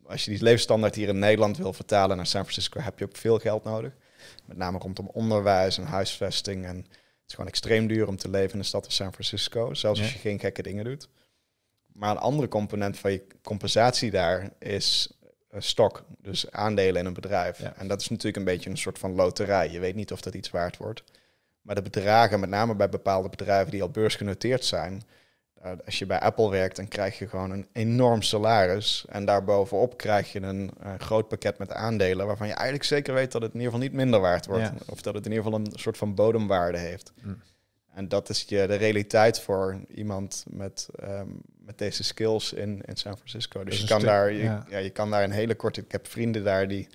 als je die levensstandaard hier in Nederland wil vertalen naar San Francisco, heb je ook veel geld nodig. Met name rondom onderwijs en huisvesting en het is gewoon extreem duur om te leven in de stad als San Francisco, zelfs als je geen gekke dingen doet. Maar een andere component van je compensatie daar is eh, stok, dus aandelen in een bedrijf. En dat is natuurlijk een beetje een soort van loterij. Je weet niet of dat iets waard wordt. Maar de bedragen, met name bij bepaalde bedrijven die al beursgenoteerd zijn, eh, als je bij Apple werkt, dan krijg je gewoon een enorm salaris. En daarbovenop krijg je een groot pakket met aandelen. waarvan je eigenlijk zeker weet dat het in ieder geval niet minder waard wordt. Of dat het in ieder geval een soort van bodemwaarde heeft. Hm. En dat is je, de realiteit voor iemand met, ehm, met deze skills in, in San Francisco. Dus je kan, daar, ja. ja. je kan daar een hele korte. Ik heb vrienden daar die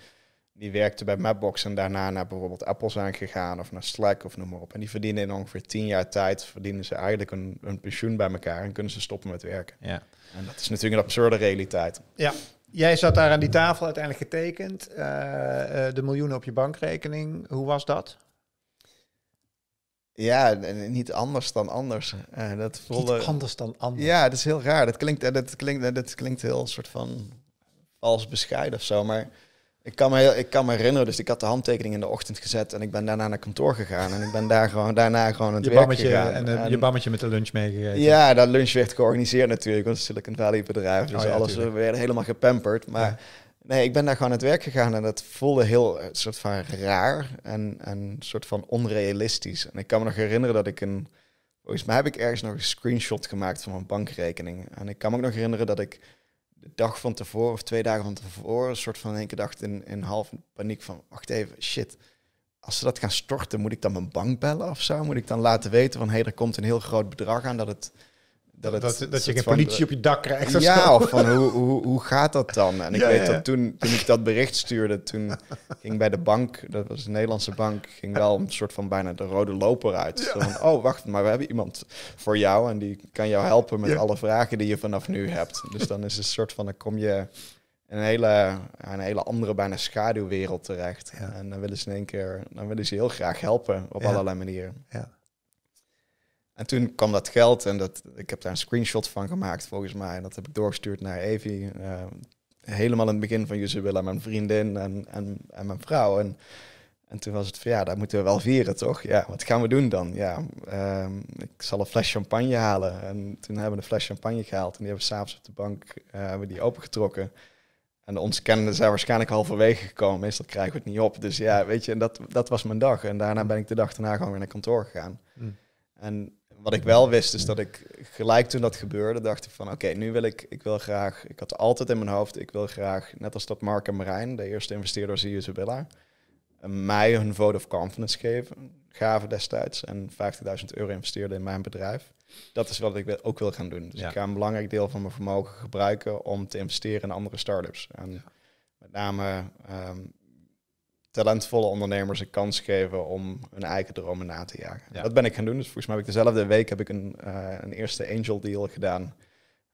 die werkte bij Mapbox en daarna naar bijvoorbeeld Apple zijn gegaan of naar Slack of noem maar op. En die verdienen in ongeveer tien jaar tijd, verdienen ze eigenlijk een, een pensioen bij elkaar en kunnen ze stoppen met werken. Ja. En dat is natuurlijk een absurde realiteit. Ja, Jij zat daar aan die tafel uiteindelijk getekend. Eh, eh, de miljoenen op je bankrekening. Hoe was dat? Ja, niet anders dan anders. Eh, dat voelde... Niet anders dan anders. Ja, dat is heel raar. Dat klinkt, dat klinkt, dat klinkt heel soort van als bescheiden of zo. Maar ik kan, me ik kan me herinneren, dus ik had de handtekening in de ochtend gezet en ik ben daarna naar kantoor gegaan. En ik ben daar gewoon, daarna gewoon het je werk gegaan. En, eh, je bammetje met de lunch meegegeven. Ja, dat lunch werd georganiseerd natuurlijk, want het is natuurlijk een Valley bedrijf. Dus oh alles eh, tuurlijk. werd helemaal gepamperd. Maar nee, ik ben daar gewoon het werk gegaan en dat voelde heel een eh, soort van raar en een soort van onrealistisch. En ik kan me nog herinneren dat ik een... Volgens mij heb ik ergens nog een screenshot gemaakt van mijn bankrekening. En ik kan me ook nog herinneren dat ik de dag van tevoren of twee dagen van tevoren een soort van één keer dacht in, in half paniek van wacht even, shit. Als ze dat gaan storten, moet ik dan mijn bank bellen of zo? Moet ik dan laten weten van hé, hey, er komt een heel groot bedrag aan dat het dat, dat, je geen politie op je dak krijgt. ja, of van hoe, hoe, hoe gaat dat dan? En ik weet dat toen, toen ik dat bericht stuurde, toen ging bij de bank, dat was een Nederlandse bank, ging wel een soort van bijna de rode loper uit. Van, oh, wacht, maar we hebben iemand voor jou en die kan jou helpen met alle vragen die je vanaf nu hebt. Dus dan is het een soort van, dan kom je een hele, een hele andere, bijna schaduwwereld terecht. En dan willen ze in één keer, dan willen ze heel graag helpen op allerlei manieren. Ja. En toen kwam dat geld en dat, ik heb daar een screenshot van gemaakt volgens mij. En dat heb ik doorgestuurd naar Evie. Eh, helemaal in het begin van willen mijn vriendin en, en, en mijn vrouw. En, en toen was het van ja, daar moeten we wel vieren toch? Ja, wat gaan we doen dan? Ja, ehm, ik zal een fles champagne halen. En toen hebben we een fles champagne gehaald en die hebben we s'avonds op de bank uh, hebben die opengetrokken. En de kennende zijn waarschijnlijk halverwege gekomen. Meestal krijgen we het niet op. Dus ja, weet je, en dat, dat was mijn dag. En daarna ben ik de dag daarna gewoon weer naar kantoor gegaan. Mm. En wat ik wel wist, is dat ik gelijk toen dat gebeurde, dacht ik van oké, nu wil ik, ik wil graag, ik had altijd in mijn hoofd, ik wil graag, net als dat Mark en Marijn, de eerste investeerders die Isabella, eh, mij hun vote of confidence geven, gaven destijds en 50.000 euro investeerden in mijn bedrijf. Dat is wat ik ook wil gaan doen. Dus ik ga een belangrijk deel van mijn vermogen gebruiken om te investeren in andere startups. En met name ehm, talentvolle ondernemers een kans geven om hun eigen dromen na te jagen. Dat ben ik gaan doen. Dus volgens mij heb ik dezelfde week heb ik een, eh, een eerste angel deal gedaan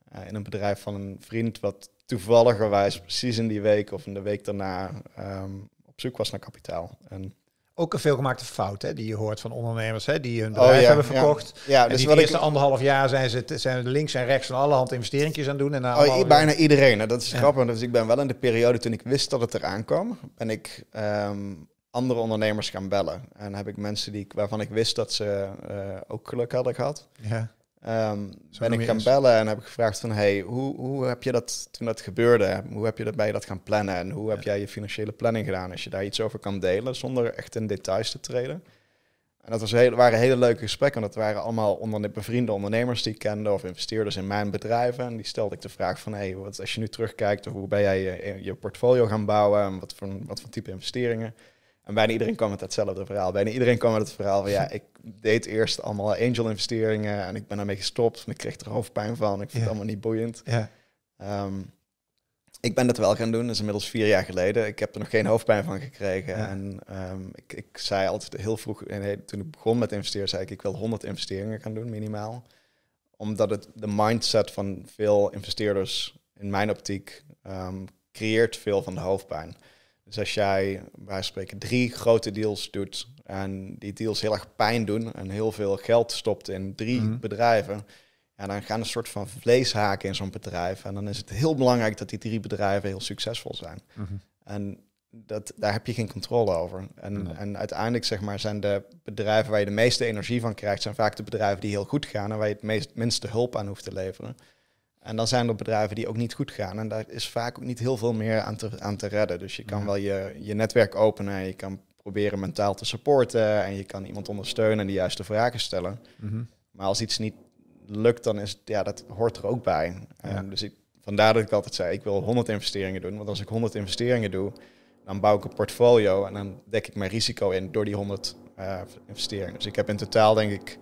eh, in een bedrijf van een vriend wat toevalligerwijs precies in die week of in de week daarna ehm, op zoek was naar kapitaal. En ook een veelgemaakte fout hè, die je hoort van ondernemers hè, die hun oh bedrijf hebben verkocht. Ja, dus die wat de eerste anderhalf jaar zijn ze zijn links en rechts van alle hand investeringjes aan doen. En oh, Bijna iedereen, hè. dat is ja. grappig. Dus ik ben wel in de periode toen ik wist dat het eraan kwam, ben ik ehm, andere ondernemers gaan bellen. En heb ik mensen die, waarvan ik wist dat ze eh, ook geluk hadden gehad. Ja. Um, ben ik gaan bellen en heb ik gevraagd van, hey, hoe, hoe heb je dat toen dat gebeurde? Hoe heb je dat, bij dat gaan plannen? En hoe heb jij je financiële planning gedaan? Als je daar iets over kan delen, zonder echt in details te treden. En dat was hele, waren hele leuke gesprekken, want dat waren allemaal onderne vrienden ondernemers die ik kende of investeerders in mijn bedrijven. En die stelde ik de vraag van, hey, wat, als je nu terugkijkt, hoe ben jij je, portfolio gaan bouwen? En wat voor, wat voor type investeringen? En bijna iedereen kwam met hetzelfde verhaal. Bijna iedereen kwam met het verhaal van ja, ik deed eerst allemaal angel investeringen en ik ben daarmee gestopt. En ik kreeg er hoofdpijn van. Ik vind het allemaal niet boeiend. Ja. Ehm, ik ben dat wel gaan doen, dat is inmiddels vier jaar geleden. Ik heb er nog geen hoofdpijn van gekregen. En ehm, ik, ik, zei altijd heel vroeg, toen ik begon met investeren, zei ik, ik wil 100 investeringen gaan doen, minimaal. Omdat het de mindset van veel investeerders, in mijn optiek, ehm, creëert veel van de hoofdpijn. Dus als jij bij spreken drie grote deals doet en die deals heel erg pijn doen en heel veel geld stopt in drie mhm. bedrijven, ja, dan gaan een soort van vleeshaken in zo'n bedrijf. En dan is het heel belangrijk dat die drie bedrijven heel succesvol zijn. Mhm. En dat, daar heb je geen controle over. En, en uiteindelijk zeg maar, zijn de bedrijven waar je de meeste energie van krijgt, zijn vaak de bedrijven die heel goed gaan en waar je het meest, minste hulp aan hoeft te leveren. En dan zijn er bedrijven die ook niet goed gaan. En daar is vaak ook niet heel veel meer aan te, aan te redden. Dus je kan wel je, je netwerk openen. Je kan proberen mentaal te supporten. En je kan iemand ondersteunen en de juiste vragen stellen. Mhm. Maar als iets niet lukt, dan is ja, dat hoort er ook bij. Ehm, dus ik, vandaar dat ik altijd zei, ik wil 100 investeringen doen. Want als ik 100 investeringen doe, dan bouw ik een portfolio en dan dek ik mijn risico in door die 100 eh, investeringen. Dus ik heb in totaal denk ik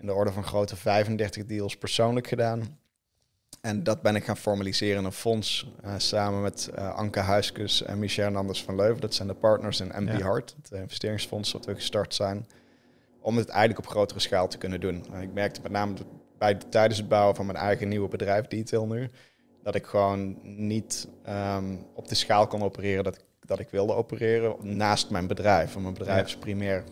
in de orde van grote 35 deals persoonlijk gedaan. En dat ben ik gaan formaliseren in een fonds eh, samen met eh, Anke Huiskus en Michel Anders van Leuven. Dat zijn de partners in MB Hart, het investeringsfonds dat we gestart zijn. Om het eigenlijk op grotere schaal te kunnen doen. Eh, ik merkte met name bij, tijdens het bouwen van mijn eigen nieuwe bedrijf, Detail nu, dat ik gewoon niet ehm, op de schaal kon opereren dat ik, dat ik wilde opereren naast mijn bedrijf. Want mijn bedrijf is primair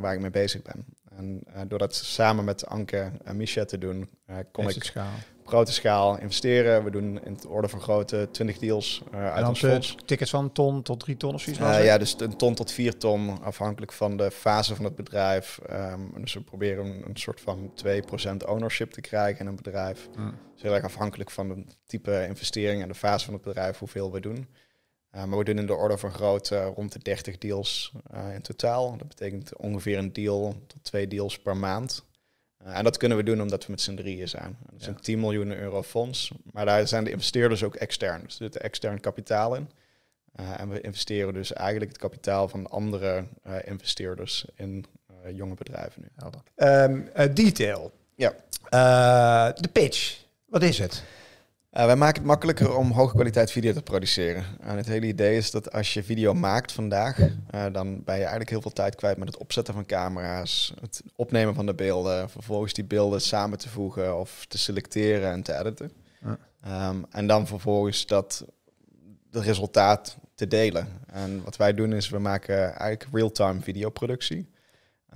waar ik mee bezig ben. En door dat samen met Anke en Michel te doen, kon ik grote schaal investeren. We doen in de orde van grootte 20 deals eh, uit ons fonds. Tickets van een ton tot drie ton of zoiets? Eh, ja, dus een ton tot vier ton, afhankelijk van de fase van het bedrijf. Um, dus we proberen een, soort van 2% ownership te krijgen in een bedrijf. Mm. heel erg afhankelijk van het type investering en de fase van het bedrijf, hoeveel we doen. Eh, maar we doen in de orde van grootte rond de 30 deals in totaal. Dat betekent ongeveer een deal tot twee deals per maand en dat kunnen we doen omdat we met z'n drieën zijn. Dat is een 10 miljoen euro fonds. Maar daar zijn de investeerders ook extern. Dus er zit extern kapitaal in. Eh, en we investeren dus eigenlijk het kapitaal van andere eh, investeerders in eh, jonge bedrijven nu. Ehm, detail. Ja. de pitch. Wat is het? Eh, wij maken het makkelijker om hoge kwaliteit video te produceren. En het hele idee is dat als je video maakt vandaag, eh, dan ben je eigenlijk heel veel tijd kwijt met het opzetten van camera's, het opnemen van de beelden, vervolgens die beelden samen te voegen of te selecteren en te editen. Ehm, en dan vervolgens dat het resultaat te delen. En wat wij doen is, we maken eigenlijk real-time videoproductie.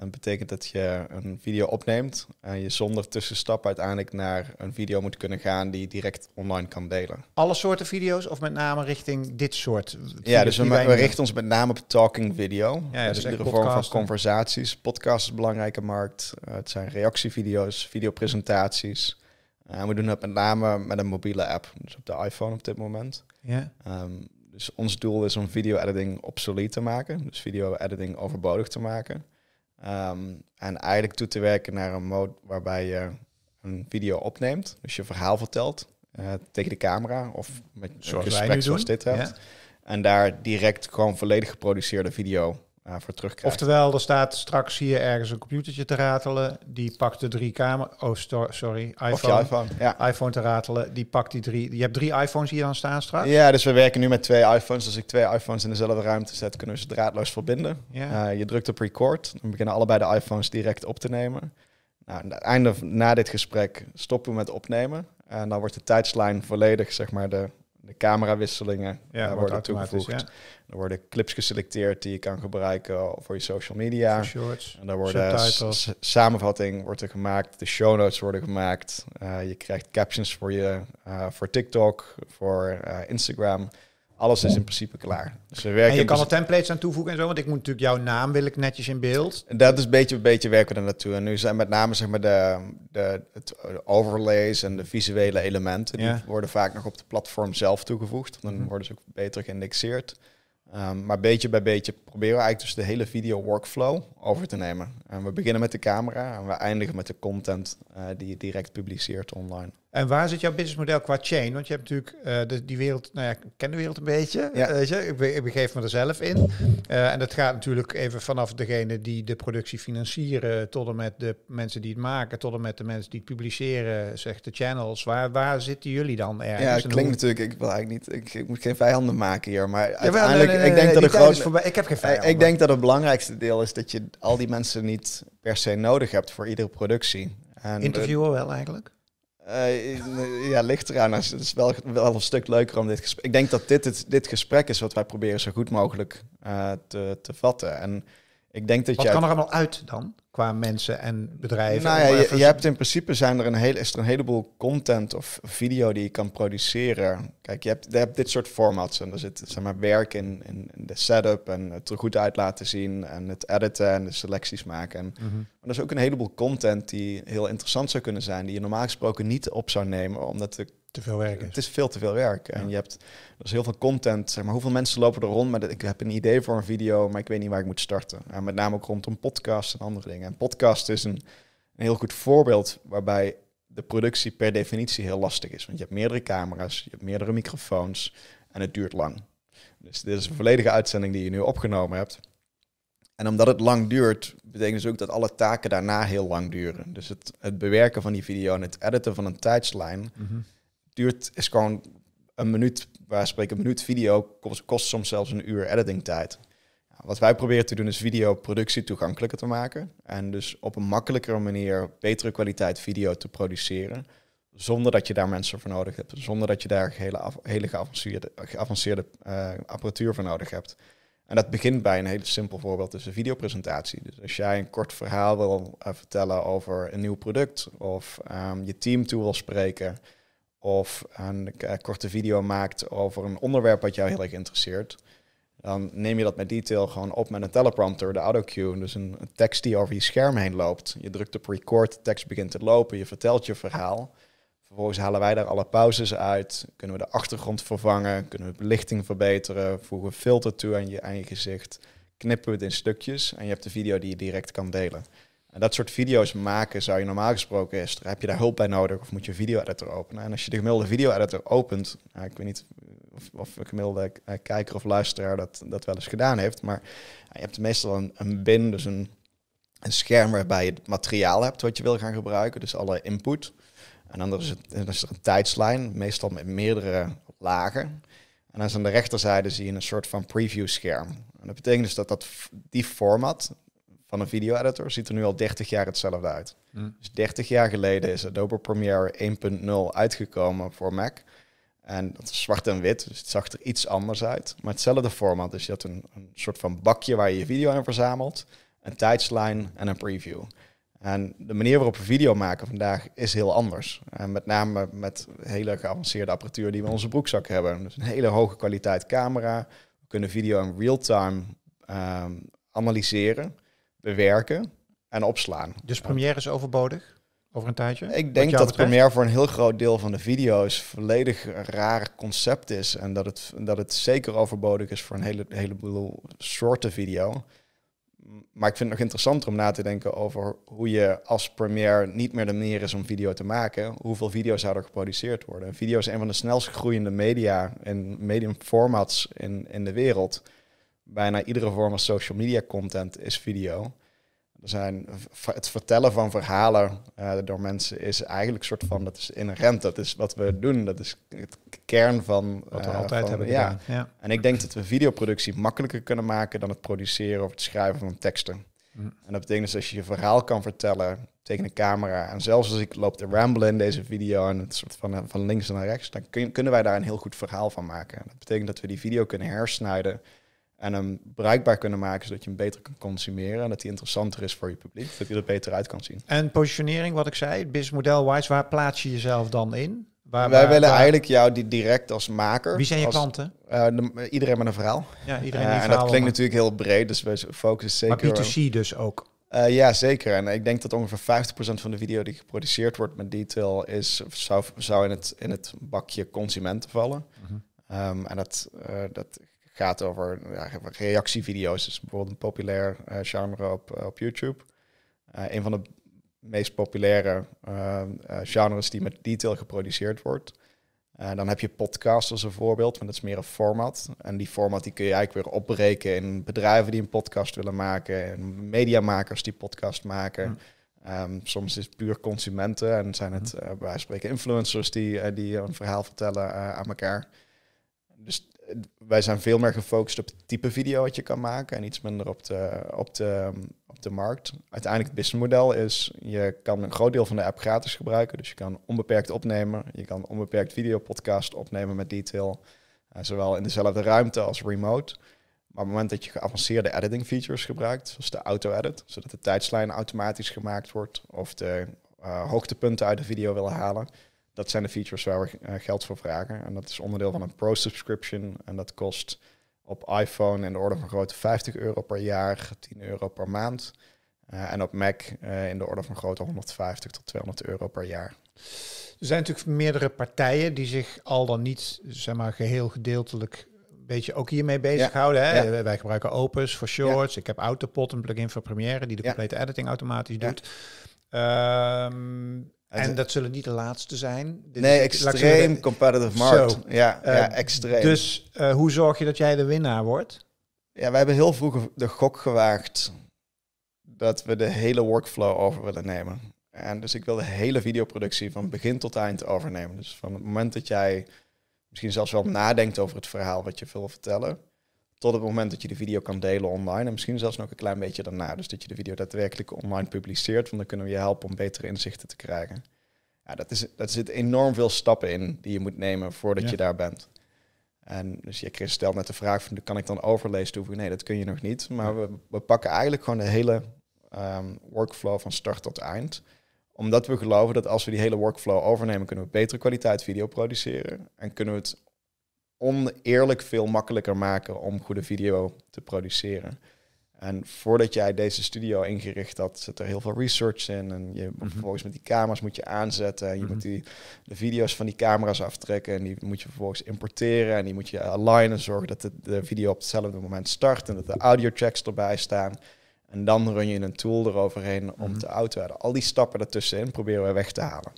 Dat betekent dat je een video opneemt en je zonder tussenstap uiteindelijk naar een video moet kunnen gaan die je direct online kan delen. Alle soorten video's of met name richting dit soort? Ja, dus we, richten ons met name op talking video. Ja, dus, de vorm van conversaties. Podcast is een belangrijke markt. Eh, het zijn reactievideo's, videopresentaties. Uh, we doen dat met name met een mobiele app, dus op de iPhone op dit moment. Ja. Ehm, dus ons doel is om video editing obsolet te maken, dus video editing overbodig te maken. Ehm, en eigenlijk toe te werken naar een mode waarbij je een video opneemt. Dus je verhaal vertelt eh, tegen de camera of met een gesprek zoals dit hebt. En daar direct gewoon volledig geproduceerde video voor Oftewel, er staat straks hier ergens een computertje te ratelen. Die pakt de drie camera. Oh, sorry. iPhone. Of je iPhone, ja. iPhone te ratelen. Die pakt die drie. Je hebt drie iPhones hier aan staan straks. Ja, dus we werken nu met twee iPhones. Als ik twee iPhones in dezelfde ruimte zet, kunnen we ze draadloos verbinden. Eh, je drukt op record. Dan beginnen allebei de iPhones direct op te nemen. Nou, aan het einde na dit gesprek stoppen we met opnemen. En dan wordt de tijdslijn volledig, zeg maar, de de camerawisselingen ja, eh, worden toegevoegd. Er worden clips geselecteerd die je kan gebruiken voor je social media. Shorts, en daar worden samenvatting wordt er gemaakt, de show notes worden gemaakt. Eh, je krijgt captions voor je eh, voor TikTok, voor Instagram alles is in principe klaar. Dus werken en je kan er templates aan toevoegen en zo, want ik moet natuurlijk jouw naam wil ik netjes in beeld. Dat is een beetje, een beetje werken we er naartoe. En nu zijn met name zeg maar de, de, het overlays en de visuele elementen, die worden vaak nog op de platform zelf toegevoegd. Dan mhm. worden ze ook beter geïndexeerd. Ehm, maar beetje bij beetje proberen we eigenlijk dus de hele video workflow over te nemen. En we beginnen met de camera en we eindigen met de content eh, die je direct publiceert online. En waar zit jouw businessmodel qua chain? Want je hebt natuurlijk eh, de, die wereld, nou ja, ik ken de wereld een beetje. Ja. Eh, weet je? Ik, be, begeef me er zelf in. Eh, en dat gaat natuurlijk even vanaf degene die de productie financieren, tot en met de mensen die het maken, tot en met de mensen die het publiceren, zegt de channels. Waar, waar zitten jullie dan ergens? Ja, dat klinkt natuurlijk, ik wil eigenlijk niet, ik, moet geen vijanden maken hier, maar uiteindelijk, ik denk dat het ik heb geen vijanden. Ik denk dat het belangrijkste deel is dat je al die mensen niet per se nodig hebt voor iedere productie. En Interviewen wel eigenlijk? Uh, ja, ligt eraan. Het is wel, wel een stuk leuker om dit gesprek. Ik denk dat dit, het, dit gesprek is wat wij proberen zo goed mogelijk eh, te, te vatten. En ik denk dat Wat kan er allemaal uit dan? Qua mensen en bedrijven? Nou ja, je, hebt in principe zijn er een hele is er een heleboel content of video die je kan produceren. Kijk, je hebt, hebt dit soort formats. En daar zit zeg maar, werk in, in, de setup en het er goed uit laten zien. En het editen en de selecties maken. En, mhm. Maar er is ook een heleboel content die heel interessant zou kunnen zijn. Die je normaal gesproken niet op zou nemen. Omdat de te veel werk Het is veel te veel werk. En je hebt er is heel veel content. Zeg maar, hoeveel mensen lopen er rond? Maar ik heb een idee voor een video, maar ik weet niet waar ik moet starten. En nou, met name ook rondom podcast en andere dingen. En podcast is een, een heel goed voorbeeld waarbij de productie per definitie heel lastig is. Want je hebt meerdere camera's, je hebt meerdere microfoons en het duurt lang. Dus dit is een volledige uitzending die je nu opgenomen hebt. En omdat het lang duurt, betekent dus ook dat alle taken daarna heel lang duren. Dus het, het bewerken van die video en het editen van een tijdslijn mhm duurt, is gewoon een minuut, waar een minuut video, kost, soms zelfs een uur editing tijd. wat wij proberen te doen is video productie toegankelijker te maken. En dus op een makkelijkere manier betere kwaliteit video te produceren. Zonder dat je daar mensen voor nodig hebt. Zonder dat je daar hele, hele geavanceerde, geavanceerde eh, apparatuur voor nodig hebt. En dat begint bij een heel simpel voorbeeld, dus een videopresentatie. Dus als jij een kort verhaal wil eh, vertellen over een nieuw product of ehm, je team toe wil spreken, of een eh, korte video maakt over een onderwerp wat jou heel erg interesseert, dan neem je dat met detail gewoon op met een teleprompter, de autocue. Dus een, tekst die over je scherm heen loopt. Je drukt op record, de tekst begint te lopen, je vertelt je verhaal. Vervolgens halen wij daar alle pauzes uit, kunnen we de achtergrond vervangen, kunnen we belichting verbeteren, voegen we filter toe aan je, aan je gezicht, knippen we het in stukjes en je hebt de video die je direct kan delen. En dat soort video's maken zou je normaal gesproken is, heb je daar hulp bij nodig of moet je video-editor openen. En als je de gemiddelde video-editor opent, nou, ik weet niet of, of een gemiddelde eh, kijker of luisteraar dat, dat wel eens gedaan heeft, maar je hebt meestal een, een bin, dus een, een scherm waarbij je het materiaal hebt wat je wil gaan gebruiken, dus alle input. En dan is, er een tijdslijn, meestal met meerdere lagen. En dan aan de rechterzijde zie je een soort van preview scherm. En dat betekent dus dat, dat die format, van een video-editor ziet er nu al 30 jaar hetzelfde uit. Hm. Dus 30 jaar geleden is Adobe Premiere 1.0 uitgekomen voor Mac. En dat is zwart en wit, dus het zag er iets anders uit. Maar hetzelfde format, dus je had een, een soort van bakje waar je je video in verzamelt, een tijdslijn en een preview. En de manier waarop we video maken vandaag is heel anders. En met name met hele geavanceerde apparatuur die we in onze broekzak hebben. Dus een hele hoge kwaliteit camera. We kunnen video in real-time ehm, analyseren bewerken en opslaan. Dus Premiere is overbodig? Over een tijdje? Ik denk dat Premiere voor een heel groot deel van de video's volledig een raar concept is. En dat het, dat het zeker overbodig is voor een hele, heleboel soorten video. Maar ik vind het nog interessanter om na te denken over hoe je als Premiere niet meer de manier is om video te maken. Hoeveel video's zouden er geproduceerd worden? Video is een van de snelst groeiende media en medium formats in, in de wereld bijna iedere vorm van social media content is video. Er zijn, het vertellen van verhalen eh, door mensen is eigenlijk een soort van, dat is inherent, dat is wat we doen, dat is het kern van... Wat we eh, altijd hebben ja. ja. En ik denk dat we videoproductie makkelijker kunnen maken dan het produceren of het schrijven van teksten. Mhm. En dat betekent dus als je je verhaal kan vertellen tegen een camera, en zelfs als ik loop te ramblen in deze video en het soort van, eh, van links naar rechts, dan kunnen wij daar een heel goed verhaal van maken. Dat betekent dat we die video kunnen hersnijden en hem bruikbaar kunnen maken zodat je hem beter kan consumeren en dat hij interessanter is voor je publiek, dat je er beter uit kan zien. En positionering, wat ik zei, businessmodel-wise, waar plaats je jezelf dan in? Waar, Wij willen eigenlijk jou die direct als maker. Wie zijn je klanten? Eh, iedereen met een verhaal. Ja, iedereen verhaal. Eh, en dat klinkt natuurlijk heel breed, dus we focussen zeker. Maar B2C dus ook. Uh, ja, zeker. En ik denk dat ongeveer 50% van de video die geproduceerd wordt met detail is, zou, zou in, het, in het bakje consumenten vallen. Mhm. Ehm, en dat, dat gaat over ja, reactievideo's. is bijvoorbeeld een populair uh, genre op, eh, op YouTube. Eh, een van de meest populaire genres die met detail geproduceerd wordt. dan heb je podcasts als een voorbeeld, want dat is meer een format. En die format die kun je eigenlijk weer opbreken in bedrijven die een podcast willen maken, en mediamakers die podcast maken. Ehm, soms is het puur consumenten en zijn het bij spreken influencers die, die een verhaal vertellen aan elkaar dus eh, wij zijn veel meer gefocust op het type video wat je kan maken en iets minder op de, op de, op de markt. Uiteindelijk het businessmodel is, je kan een groot deel van de app gratis gebruiken. Dus je kan onbeperkt opnemen, je kan onbeperkt videopodcast opnemen met detail. Eh, zowel in dezelfde ruimte als remote. Maar op het moment dat je geavanceerde editing features gebruikt, zoals de auto-edit, zodat de tijdslijn automatisch gemaakt wordt of de eh, hoogtepunten uit de video willen halen, dat zijn de features waar we eh, geld voor vragen. En dat is onderdeel van een pro-subscription. En dat kost op iPhone in de orde van grootte 50 euro per jaar, 10 euro per maand. Eh, en op Mac eh, in de orde van grootte 150 tot 200 euro per jaar. Er zijn natuurlijk meerdere partijen die zich al dan niet, zeg maar, geheel gedeeltelijk een beetje ook hiermee bezighouden. Ja. Hè? Wij gebruiken Opus voor shorts. Ik heb AutoPot een plugin voor Premiere die de complete editing automatisch doet. Ehm, en dat zullen niet de laatste zijn. Dit nee, extreem eh, competitive markt. ja, ja, eh, extreem. Dus eh, hoe zorg je dat jij de winnaar wordt? Ja, wij hebben heel vroeg de gok gewaagd dat we de hele workflow over willen nemen. En dus ik wil de hele videoproductie van begin tot eind overnemen. Dus van het moment dat jij misschien zelfs wel nadenkt over het verhaal wat je wil vertellen, tot het moment dat je de video kan delen online. En misschien zelfs nog een klein beetje daarna. Dus dat je de video daadwerkelijk online publiceert. Want dan kunnen we je helpen om betere inzichten te krijgen. Ja, dat is, dat zit enorm veel stappen in die je moet nemen voordat je daar bent. En dus je krijgt stel met de vraag van kan ik dan overlezen toevoegen? Nee, dat kun je nog niet. Maar we, we pakken eigenlijk gewoon de hele ehm, workflow van start tot eind. Omdat we geloven dat als we die hele workflow overnemen, kunnen we betere kwaliteit video produceren. En kunnen we het oneerlijk veel makkelijker maken om goede video te produceren. En voordat jij deze studio ingericht had, zit er heel veel research in. En je, moet mhm. vervolgens met die camera's moet je aanzetten. En je mhm. moet die, de video's van die camera's aftrekken. En die moet je vervolgens importeren. En die moet je alignen. Zorgen dat de, video op hetzelfde moment start. En dat de audio tracks erbij staan. En dan run je een tool eroverheen om mm -hmm. te Al die stappen ertussenin proberen we weg te halen.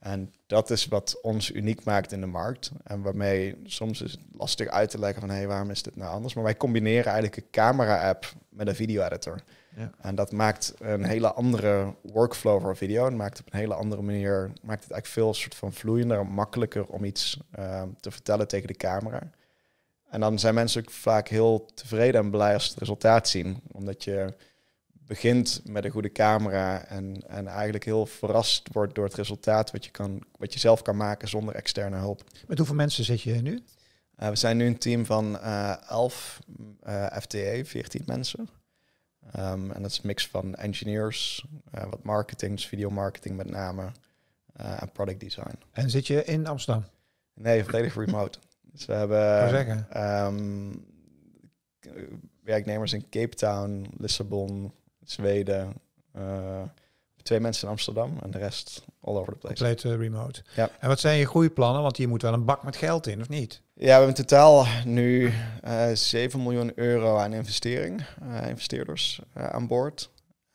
En dat is wat ons uniek maakt in de markt. En waarmee soms is het lastig uit te leggen van hé, hey, waarom is dit nou anders? Maar wij combineren eigenlijk een camera-app met een video-editor. Ja. En dat maakt een hele andere workflow voor video. En maakt op een hele andere manier, maakt het eigenlijk veel soort van vloeiender en makkelijker om iets ehm, te vertellen tegen de camera. En dan zijn mensen ook vaak heel tevreden en blij als ze het resultaat zien. Omdat je begint met een goede camera en, en eigenlijk heel verrast wordt door het resultaat wat je, kan, wat je zelf kan maken zonder externe hulp. Met hoeveel mensen zit je nu? Eh, we zijn nu een team van 11 FTE, 14 mensen. Ehm, en dat is een mix van engineers, eh, wat marketing, dus videomarketing met name, eh, en product design. En zit je in Amsterdam? Nee, volledig remote. Dus we hebben ehm, werknemers in Cape Town, Lissabon, Zweden. Eh, twee mensen in Amsterdam en de rest all over the place. Compleet eh, remote. Ja. En wat zijn je goede plannen? Want je moet wel een bak met geld in, of niet? Ja, we hebben in totaal nu uh, eh, 7 miljoen euro aan investering, investeerders aan boord.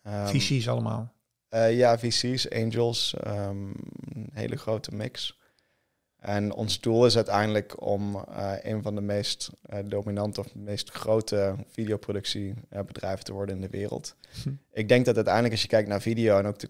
Um, ehm, VC's allemaal? ja, VC's, angels, ehm, een hele grote mix. En ons doel is uiteindelijk om eh, een van de meest eh, dominante of meest grote videoproductiebedrijven te worden in de wereld. Hm. Ik denk dat uiteindelijk als je kijkt naar video en ook de,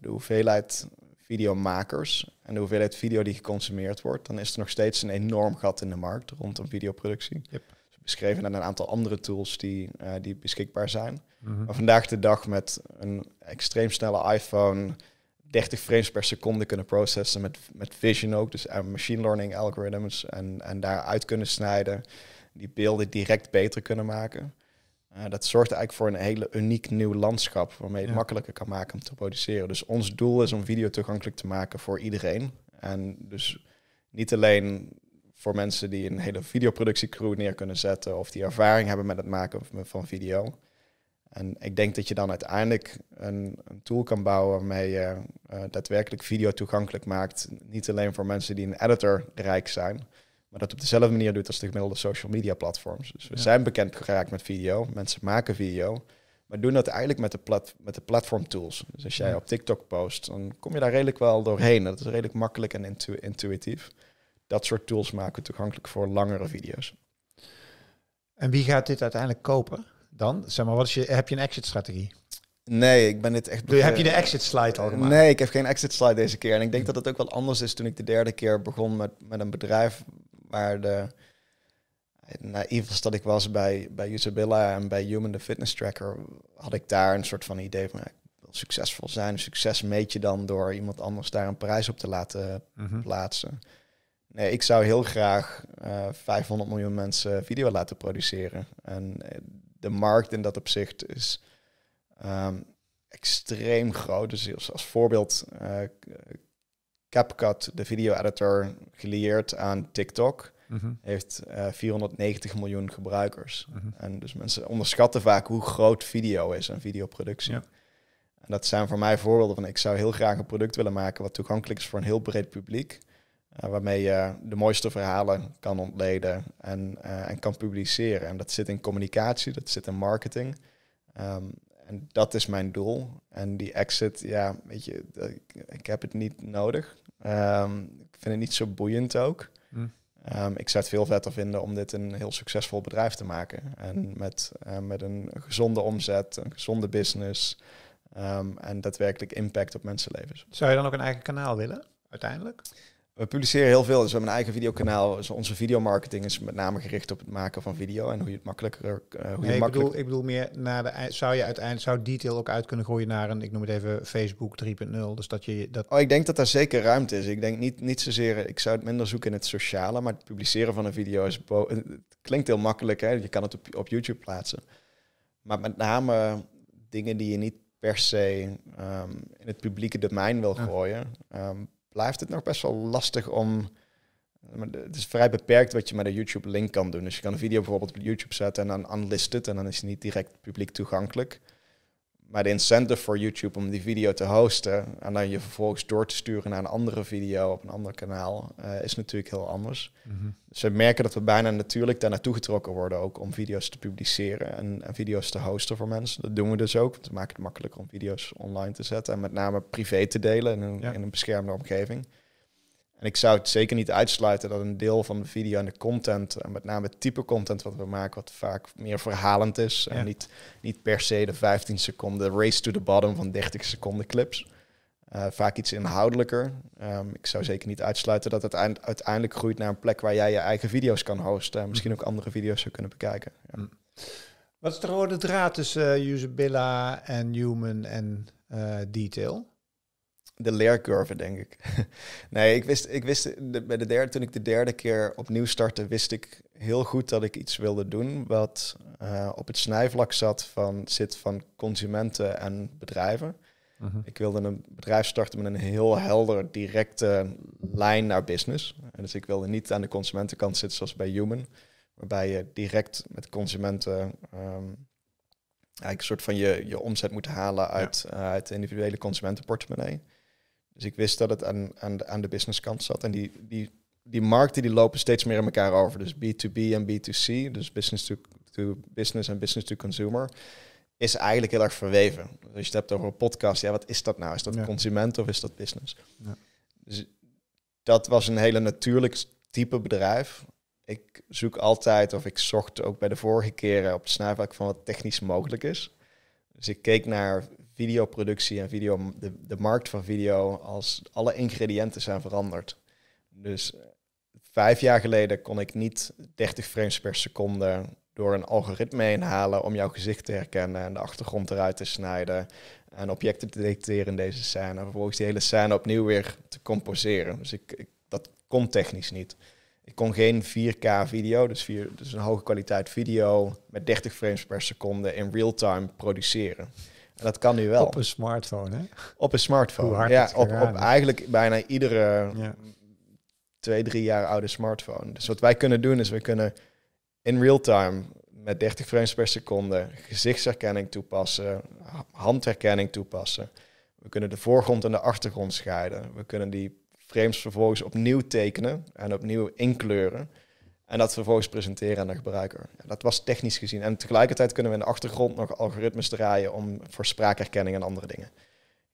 de, hoeveelheid videomakers en de hoeveelheid video die geconsumeerd wordt, dan is er nog steeds een enorm gat in de markt rondom videoproductie. Yep. Dus beschreven aan een aantal andere tools die, eh, die beschikbaar zijn. Mhm. Maar vandaag de dag met een extreem snelle iPhone, 30 frames per seconde kunnen processen met, met vision ook, dus eh, machine learning algorithms en, en daaruit kunnen snijden, die beelden direct beter kunnen maken. Eh, dat zorgt eigenlijk voor een hele uniek nieuw landschap waarmee je het makkelijker kan maken om te produceren. Dus ons doel is om video toegankelijk te maken voor iedereen. En dus niet alleen voor mensen die een hele videoproductiecrew neer kunnen zetten of die ervaring hebben met het maken van video. En ik denk dat je dan uiteindelijk een, tool kan bouwen waarmee je eh, daadwerkelijk video toegankelijk maakt. Niet alleen voor mensen die een editor rijk zijn, maar dat op dezelfde manier doet als de gemiddelde social media platforms. Dus we zijn bekend geraakt met video, mensen maken video, maar doen dat eigenlijk met de, plat, met de platform tools. Dus als jij op TikTok post, dan kom je daar redelijk wel doorheen. Dat is redelijk makkelijk en intuïtief. Dat soort tools maken toegankelijk voor langere video's. En wie gaat dit uiteindelijk kopen? dan? Zeg maar, wat is je, heb je een exit-strategie? Nee, ik ben dit echt... Heb je de exit slide al gemaakt? Nee, ik heb geen exit slide deze keer. En ik denk dat het ook wel anders is toen ik de derde keer begon met, met een bedrijf waar de naïef dat ik was bij, bij Usabilla en bij Human the Fitness Tracker, had ik daar een soort van idee van, ik wil succesvol zijn. Succes meet je dan door iemand anders daar een prijs op te laten mhm. plaatsen. Nee, ik zou heel graag 500 eh, miljoen mensen video laten produceren. En eh, de markt in dat opzicht is ehm, extreem groot. Dus als, voorbeeld eh, CapCut, de video-editor, geleerd aan TikTok, mhm. heeft 490 eh, miljoen gebruikers. Mhm. En dus mensen onderschatten vaak hoe groot video is en videoproductie. En dat zijn voor mij voorbeelden van ik zou heel graag een product willen maken wat toegankelijk is voor een heel breed publiek. Eh, waarmee je de mooiste verhalen kan ontleden en, eh, en kan publiceren. En dat zit in communicatie, dat zit in marketing. Ehm, en dat is mijn doel. En die exit, ja, weet je, eh, ik, heb het niet nodig. Ehm, ik vind het niet zo boeiend ook. Hm. Ehm, ik zou het veel vetter vinden om dit een heel succesvol bedrijf te maken. En met, met een gezonde omzet, een gezonde business en daadwerkelijk impact op mensenlevens. Zou je dan ook een eigen kanaal willen, uiteindelijk? We publiceren heel veel. Dus we hebben een eigen videokanaal. Dus onze videomarketing is met name gericht op het maken van video en hoe je het makkelijker. Eh, hoe ik, makkelijk... bedoel, ik bedoel meer naar de zou je uiteindelijk zou detail ook uit kunnen gooien naar een, ik noem het even Facebook 3.0. Dus dat je dat. Oh, ik denk dat daar zeker ruimte is. Ik denk niet, niet zozeer. Ik zou het minder zoeken in het sociale, maar het publiceren van een video is. Het klinkt heel makkelijk, hè? Je kan het op, op YouTube plaatsen. Maar met name dingen die je niet per se ehm, in het publieke domein wil gooien. Ehm, blijft het nog best wel lastig om. Het is vrij beperkt wat je met een YouTube-link kan doen. Dus je kan een video bijvoorbeeld op YouTube zetten en dan het En dan is het niet direct publiek toegankelijk maar de incentive voor YouTube om die video te hosten en dan je vervolgens door te sturen naar een andere video op een ander kanaal eh, is natuurlijk heel anders. Ze mhm. dus merken dat we bijna natuurlijk daar naartoe getrokken worden ook om video's te publiceren en, video's te hosten voor mensen. Dat doen we dus ook. We maken het makkelijker om video's online te zetten en met name privé te delen in een, in een beschermde omgeving. En ik zou het zeker niet uitsluiten dat een deel van de video en de content, en met name het type content wat we maken, wat vaak meer verhalend is. En niet, niet per se de 15 seconden race to the bottom van 30 seconden clips. Eh, vaak iets inhoudelijker. Ehm, ik zou zeker niet uitsluiten dat het uiteindelijk groeit naar een plek waar jij je eigen video's kan hosten. En misschien mm. ook andere video's zou kunnen bekijken. Mm. Wat is de rode draad tussen uh, en human en eh, detail? de leercurve, denk ik. nee, ik wist, ik wist bij de derde, toen ik de derde keer opnieuw startte, wist ik heel goed dat ik iets wilde doen wat eh, op het snijvlak zat van, zit van consumenten en bedrijven. Mhm. Ik wilde een bedrijf starten met een heel helder, directe lijn naar business. dus ik wilde niet aan de consumentenkant zitten zoals bij Human, waarbij je direct met consumenten ehm, eigenlijk een soort van je, je omzet moet halen uit, eh, uit de individuele consumentenportemonnee. Dus ik wist dat het aan, aan, de, aan de businesskant zat. En die, die, die markten die lopen steeds meer in elkaar over. Dus B2B en B2C, dus business to, to business en business to consumer, is eigenlijk heel erg verweven. Dus als je het hebt over een podcast, ja, wat is dat nou? Is dat consument of is dat business? Ja. Dus dat was een hele natuurlijk type bedrijf. Ik zoek altijd, of ik zocht ook bij de vorige keren op het snijvlak van wat technisch mogelijk is. Dus ik keek naar videoproductie en video, de, de markt van video als alle ingrediënten zijn veranderd. Dus eh, vijf jaar geleden kon ik niet 30 frames per seconde door een algoritme inhalen om jouw gezicht te herkennen en de achtergrond eruit te snijden en objecten te detecteren in deze scène. en Vervolgens die hele scène opnieuw weer te composeren. Dus ik, ik dat kon technisch niet. Ik kon geen 4K video, dus, vier, dus een hoge kwaliteit video met 30 frames per seconde in real time produceren dat kan nu wel. Op een smartphone, hè? Op een smartphone. ja, op, op eigenlijk bijna iedere twee, drie jaar oude smartphone. Dus wat wij kunnen doen is, we kunnen in real time met 30 frames per seconde gezichtsherkenning toepassen, handherkenning toepassen. We kunnen de voorgrond en de achtergrond scheiden. We kunnen die frames vervolgens opnieuw tekenen en opnieuw inkleuren. En dat vervolgens presenteren aan de gebruiker. dat was technisch gezien. En tegelijkertijd kunnen we in de achtergrond nog algoritmes draaien om voor spraakherkenning en andere dingen.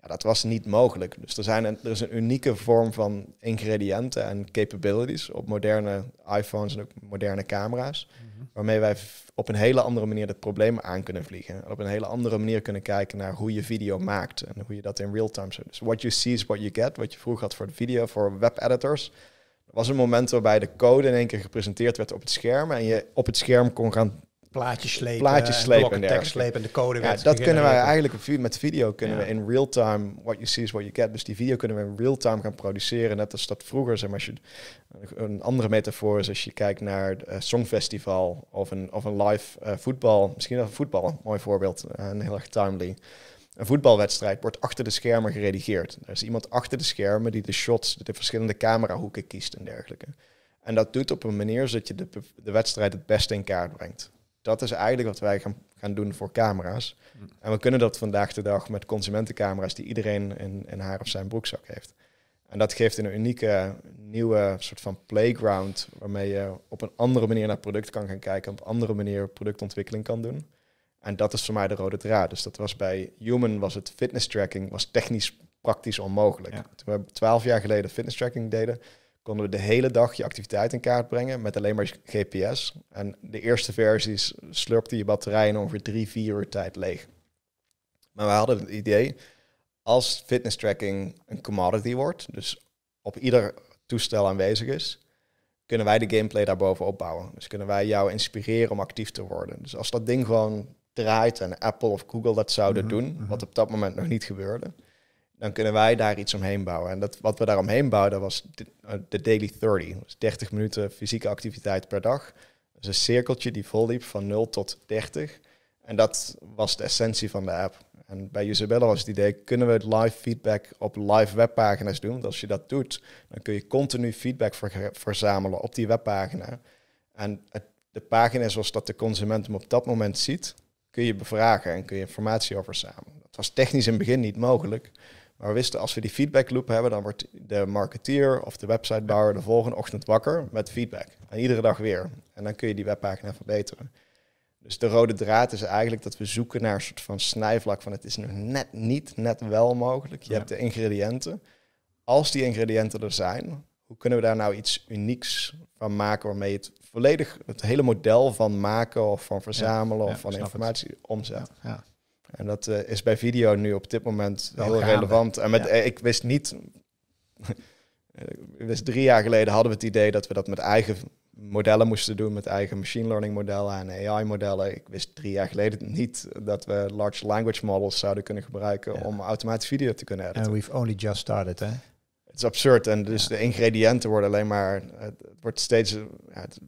Ja, dat was niet mogelijk. Dus er, zijn er is een unieke vorm van ingrediënten en capabilities op moderne iPhones en ook moderne camera's. Mhm. Waarmee wij op een hele andere manier dat probleem aan kunnen vliegen. En op een hele andere manier kunnen kijken naar hoe je video maakt en hoe je dat in real time ziet. Dus what you see is what you get. Wat je vroeg had voor de video, voor webeditors. editors was een moment waarbij de code in één keer gepresenteerd werd op het scherm. En je op het scherm kon gaan plaatjes slepen, eh, en tekst slepen de code ja, dat kunnen wij eigenlijk met video kunnen we in real time what you see is what you get dus die video kunnen we in real time gaan produceren net als dat vroeger zeg maar als je een andere metafoor is als je kijkt naar het eh, songfestival of een of een live eh, voetbal misschien wel voetbal mooi voorbeeld uh, heel erg timely een voetbalwedstrijd wordt achter de schermen geredigeerd. Er is iemand achter de schermen die de shots, de verschillende camerahoeken kiest en dergelijke. En dat doet op een manier zodat je de, de wedstrijd het beste in kaart brengt. Dat is eigenlijk wat wij gaan, gaan doen voor camera's. En we kunnen dat vandaag de dag met consumentencamera's die iedereen in, in haar of zijn broekzak heeft. En dat geeft een unieke nieuwe soort van playground waarmee je op een andere manier naar product kan gaan kijken, op een andere manier productontwikkeling kan doen. En dat is voor mij de rode draad. Dus dat was bij Human, was het fitness tracking, was technisch praktisch onmogelijk. Toen we twaalf jaar geleden fitness tracking deden, konden we de hele dag je activiteit in kaart brengen met alleen maar GPS. En de eerste versies slurpte je batterij in ongeveer drie, vier uur tijd leeg. Maar we hadden het idee, als fitness tracking een commodity wordt, dus op ieder toestel aanwezig is, kunnen wij de gameplay daarboven opbouwen. Dus kunnen wij jou inspireren om actief te worden. Dus als dat ding gewoon draait en Apple of Google dat zouden mhm, doen, mhm. wat op dat moment nog niet gebeurde, dan kunnen wij daar iets omheen bouwen. En dat, wat we daar omheen bouwden was de, eh, Daily 30. Dus 30 minuten fysieke activiteit per dag. Dus een cirkeltje die volliep van 0 tot 30. En dat was de essentie van de app. En bij Usabella was het idee, kunnen we live feedback op live webpagina's doen? Want als je dat doet, dan kun je continu feedback verzamelen op die webpagina. En de pagina zoals dat de consument hem op dat moment ziet, kun je bevragen en kun je informatie over samen. Dat was technisch in het begin niet mogelijk. Maar we wisten, als we die feedback loop hebben, dan wordt de marketeer of de websitebouwer de volgende ochtend wakker met feedback. En iedere dag weer. En dan kun je die webpagina verbeteren. Dus de rode draad is eigenlijk dat we zoeken naar een soort van snijvlak van het is nog net niet, net wel mogelijk. Je hebt de ingrediënten. Als die ingrediënten er zijn, hoe kunnen we daar nou iets unieks van maken waarmee het volledig het hele model van maken of van verzamelen of van informatie omzetten. omzet. En dat eh, is bij video nu op dit moment heel relevant. En met, eh, ik wist niet, wist drie jaar geleden hadden we het idee dat we dat met eigen modellen moesten doen met eigen machine learning modellen en AI modellen. Ik wist drie jaar geleden niet dat we large language models zouden kunnen gebruiken om automatisch video te kunnen editen. And we've only just started, hè? Het is absurd en dus de ingrediënten worden alleen maar, het, wordt steeds, het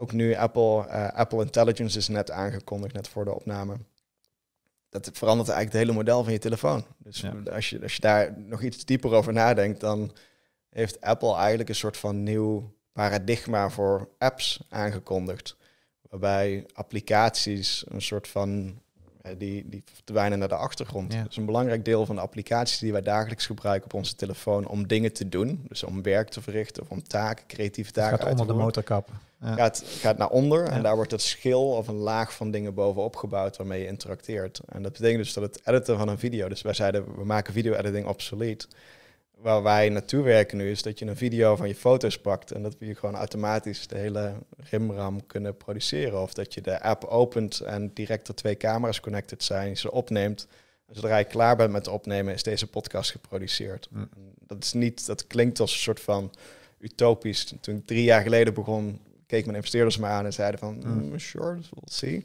ook nu Apple, eh, Apple Intelligence is net aangekondigd, net voor de opname. Dat verandert eigenlijk het hele model van je telefoon. Dus als, je, als je daar nog iets dieper over nadenkt, dan heeft Apple eigenlijk een soort van nieuw paradigma voor apps aangekondigd. Waarbij applicaties een soort van die, die verdwijnen naar de achtergrond. Ja. Dat is een belangrijk deel van de applicaties die wij dagelijks gebruiken op onze telefoon om dingen te doen. Dus om werk te verrichten of om taken, creatieve taken het gaat onder de motorkap. Ja. Gaat, gaat naar onder en daar wordt het schil of een laag van dingen bovenop gebouwd waarmee je interacteert. En dat betekent dus dat het editen van een video, dus wij zeiden we maken video-editing obsolet waar wij naartoe werken nu is dat je een video van je foto's pakt en dat we je gewoon automatisch de hele rimram kunnen produceren. Of dat je de app opent en direct de twee camera's connected zijn, ze opneemt. Zodra je klaar bent met opnemen, is deze podcast geproduceerd. Mm. Dat, is niet, dat klinkt als een soort van utopisch. Toen ik drie jaar geleden begon, keek mijn investeerders me aan en zeiden van, mm. Mm, sure, we'll see.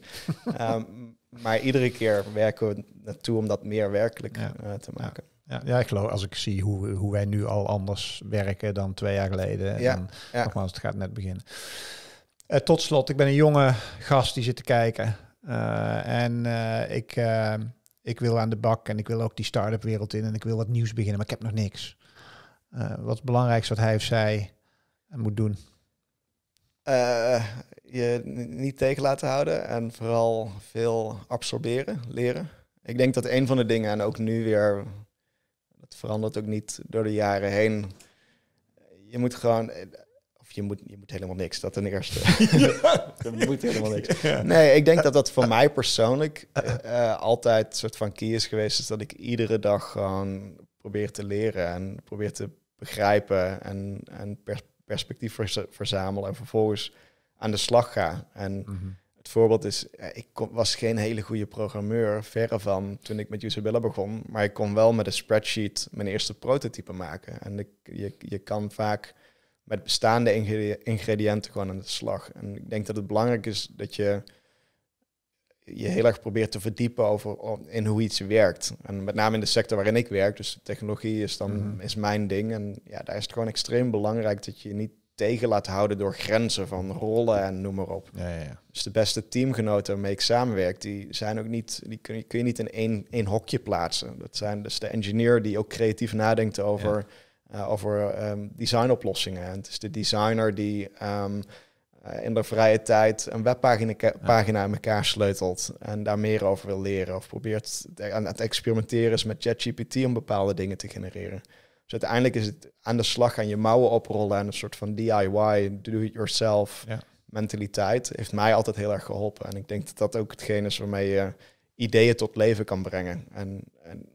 Ehm, maar iedere keer werken we naartoe om dat meer werkelijk eh, te maken. Ja, ja, ik geloof als ik zie hoe, hoe wij nu al anders werken dan twee jaar geleden. En ja, Nogmaals, het gaat net beginnen. Eh, tot slot, ik ben een jonge gast die zit te kijken. Eh, en eh, ik, ik wil aan de bak en ik wil ook die start-up wereld in en ik wil wat nieuws beginnen, maar ik heb nog niks. wat is het belangrijkste wat hij of zij moet doen? je niet tegen laten houden en vooral veel absorberen, leren. Ik denk dat een van de dingen, en ook nu weer verandert ook niet door de jaren heen. Je moet gewoon. Of je moet, je moet helemaal niks, dat ten eerste. je moet helemaal niks. Nee, ik denk dat dat voor mij persoonlijk eh, altijd een soort van key is geweest. Is dat ik iedere dag gewoon probeer te leren en probeer te begrijpen en, en perspectief verzamelen en vervolgens aan de slag ga. En mhm. Het voorbeeld is, eh, ik kon, was geen hele goede programmeur, verre van, toen ik met Usabilla begon. Maar ik kon wel met een spreadsheet mijn eerste prototype maken. En ik, je, je kan vaak met bestaande ingrediënten gewoon aan de slag. En ik denk dat het belangrijk is dat je je heel erg probeert te verdiepen over in hoe iets werkt. En met name in de sector waarin ik werk, dus technologie is dan mhm. is mijn ding. En ja, daar is het gewoon extreem belangrijk dat je niet tegen laten houden door grenzen van rollen en noem maar op. Ja, ja, Dus de beste teamgenoten waarmee ik samenwerk, die zijn ook niet, die kun je, kun je niet in één, één hokje plaatsen. Dat zijn dus de engineer die ook creatief nadenkt over, eh, over ehm, designoplossingen. En het is de designer die ehm, eh, in de vrije tijd een webpagina pagina aan elkaar sleutelt en daar meer over wil leren. Of probeert aan het experimenteren is met ChatGPT om bepaalde dingen te genereren. Dus uiteindelijk is het aan de slag aan je mouwen oprollen en een soort van DIY, do-it-yourself mentaliteit heeft mij altijd heel erg geholpen. En ik denk dat dat ook hetgeen is waarmee je ideeën tot leven kan brengen. En, en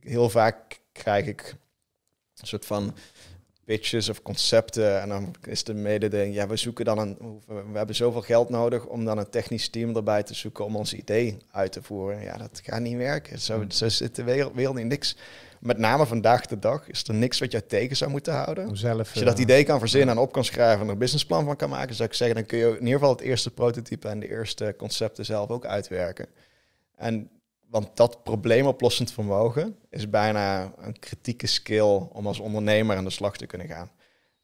heel vaak krijg ik een soort van pitches of concepten. En dan is de mededeling, ja, we zoeken dan een. We hebben zoveel geld nodig om dan een technisch team erbij te zoeken om ons idee uit te voeren. Ja, dat gaat niet werken. Zo, hmm. zo zit de wereld, wereld in niks met name vandaag de dag is er niks wat jij tegen zou moeten houden. zelf, Als je dat eh, idee kan verzinnen en op kan schrijven en er een businessplan van kan maken, zou ik zeggen, dan kun je in ieder geval het eerste prototype en de eerste concepten zelf ook uitwerken. En want dat probleemoplossend vermogen is bijna een kritieke skill om als ondernemer aan de slag te kunnen gaan.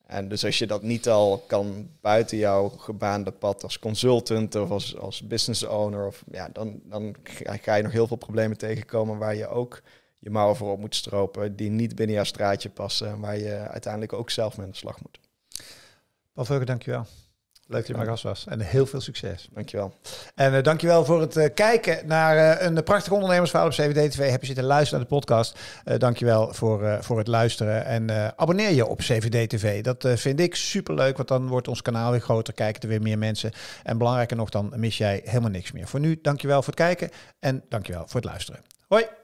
En dus als je dat niet al kan buiten jouw gebaande pad als consultant of als, als business owner, of, ja, dan, dan ga je nog heel veel problemen tegenkomen waar je ook je mouwen voorop moet stropen, die niet binnen jouw straatje passen, waar je uiteindelijk ook zelf mee aan de slag moet. Paul Veugen, dankjewel. Leuk dat je mijn gast was. En heel veel succes. Dankjewel. En uh, dankjewel voor het eh, kijken naar eh, een prachtig ondernemersverhaal op CVD-TV. Heb je zitten luisteren naar de podcast? dankjewel voor, voor het luisteren. En abonneer je op CVD-TV. Dat vind ik superleuk, want dan wordt ons kanaal weer groter. Kijken er weer meer mensen. En belangrijker nog, dan mis jij helemaal niks meer. Voor nu, dankjewel voor het kijken. En dankjewel voor het luisteren. Hoi!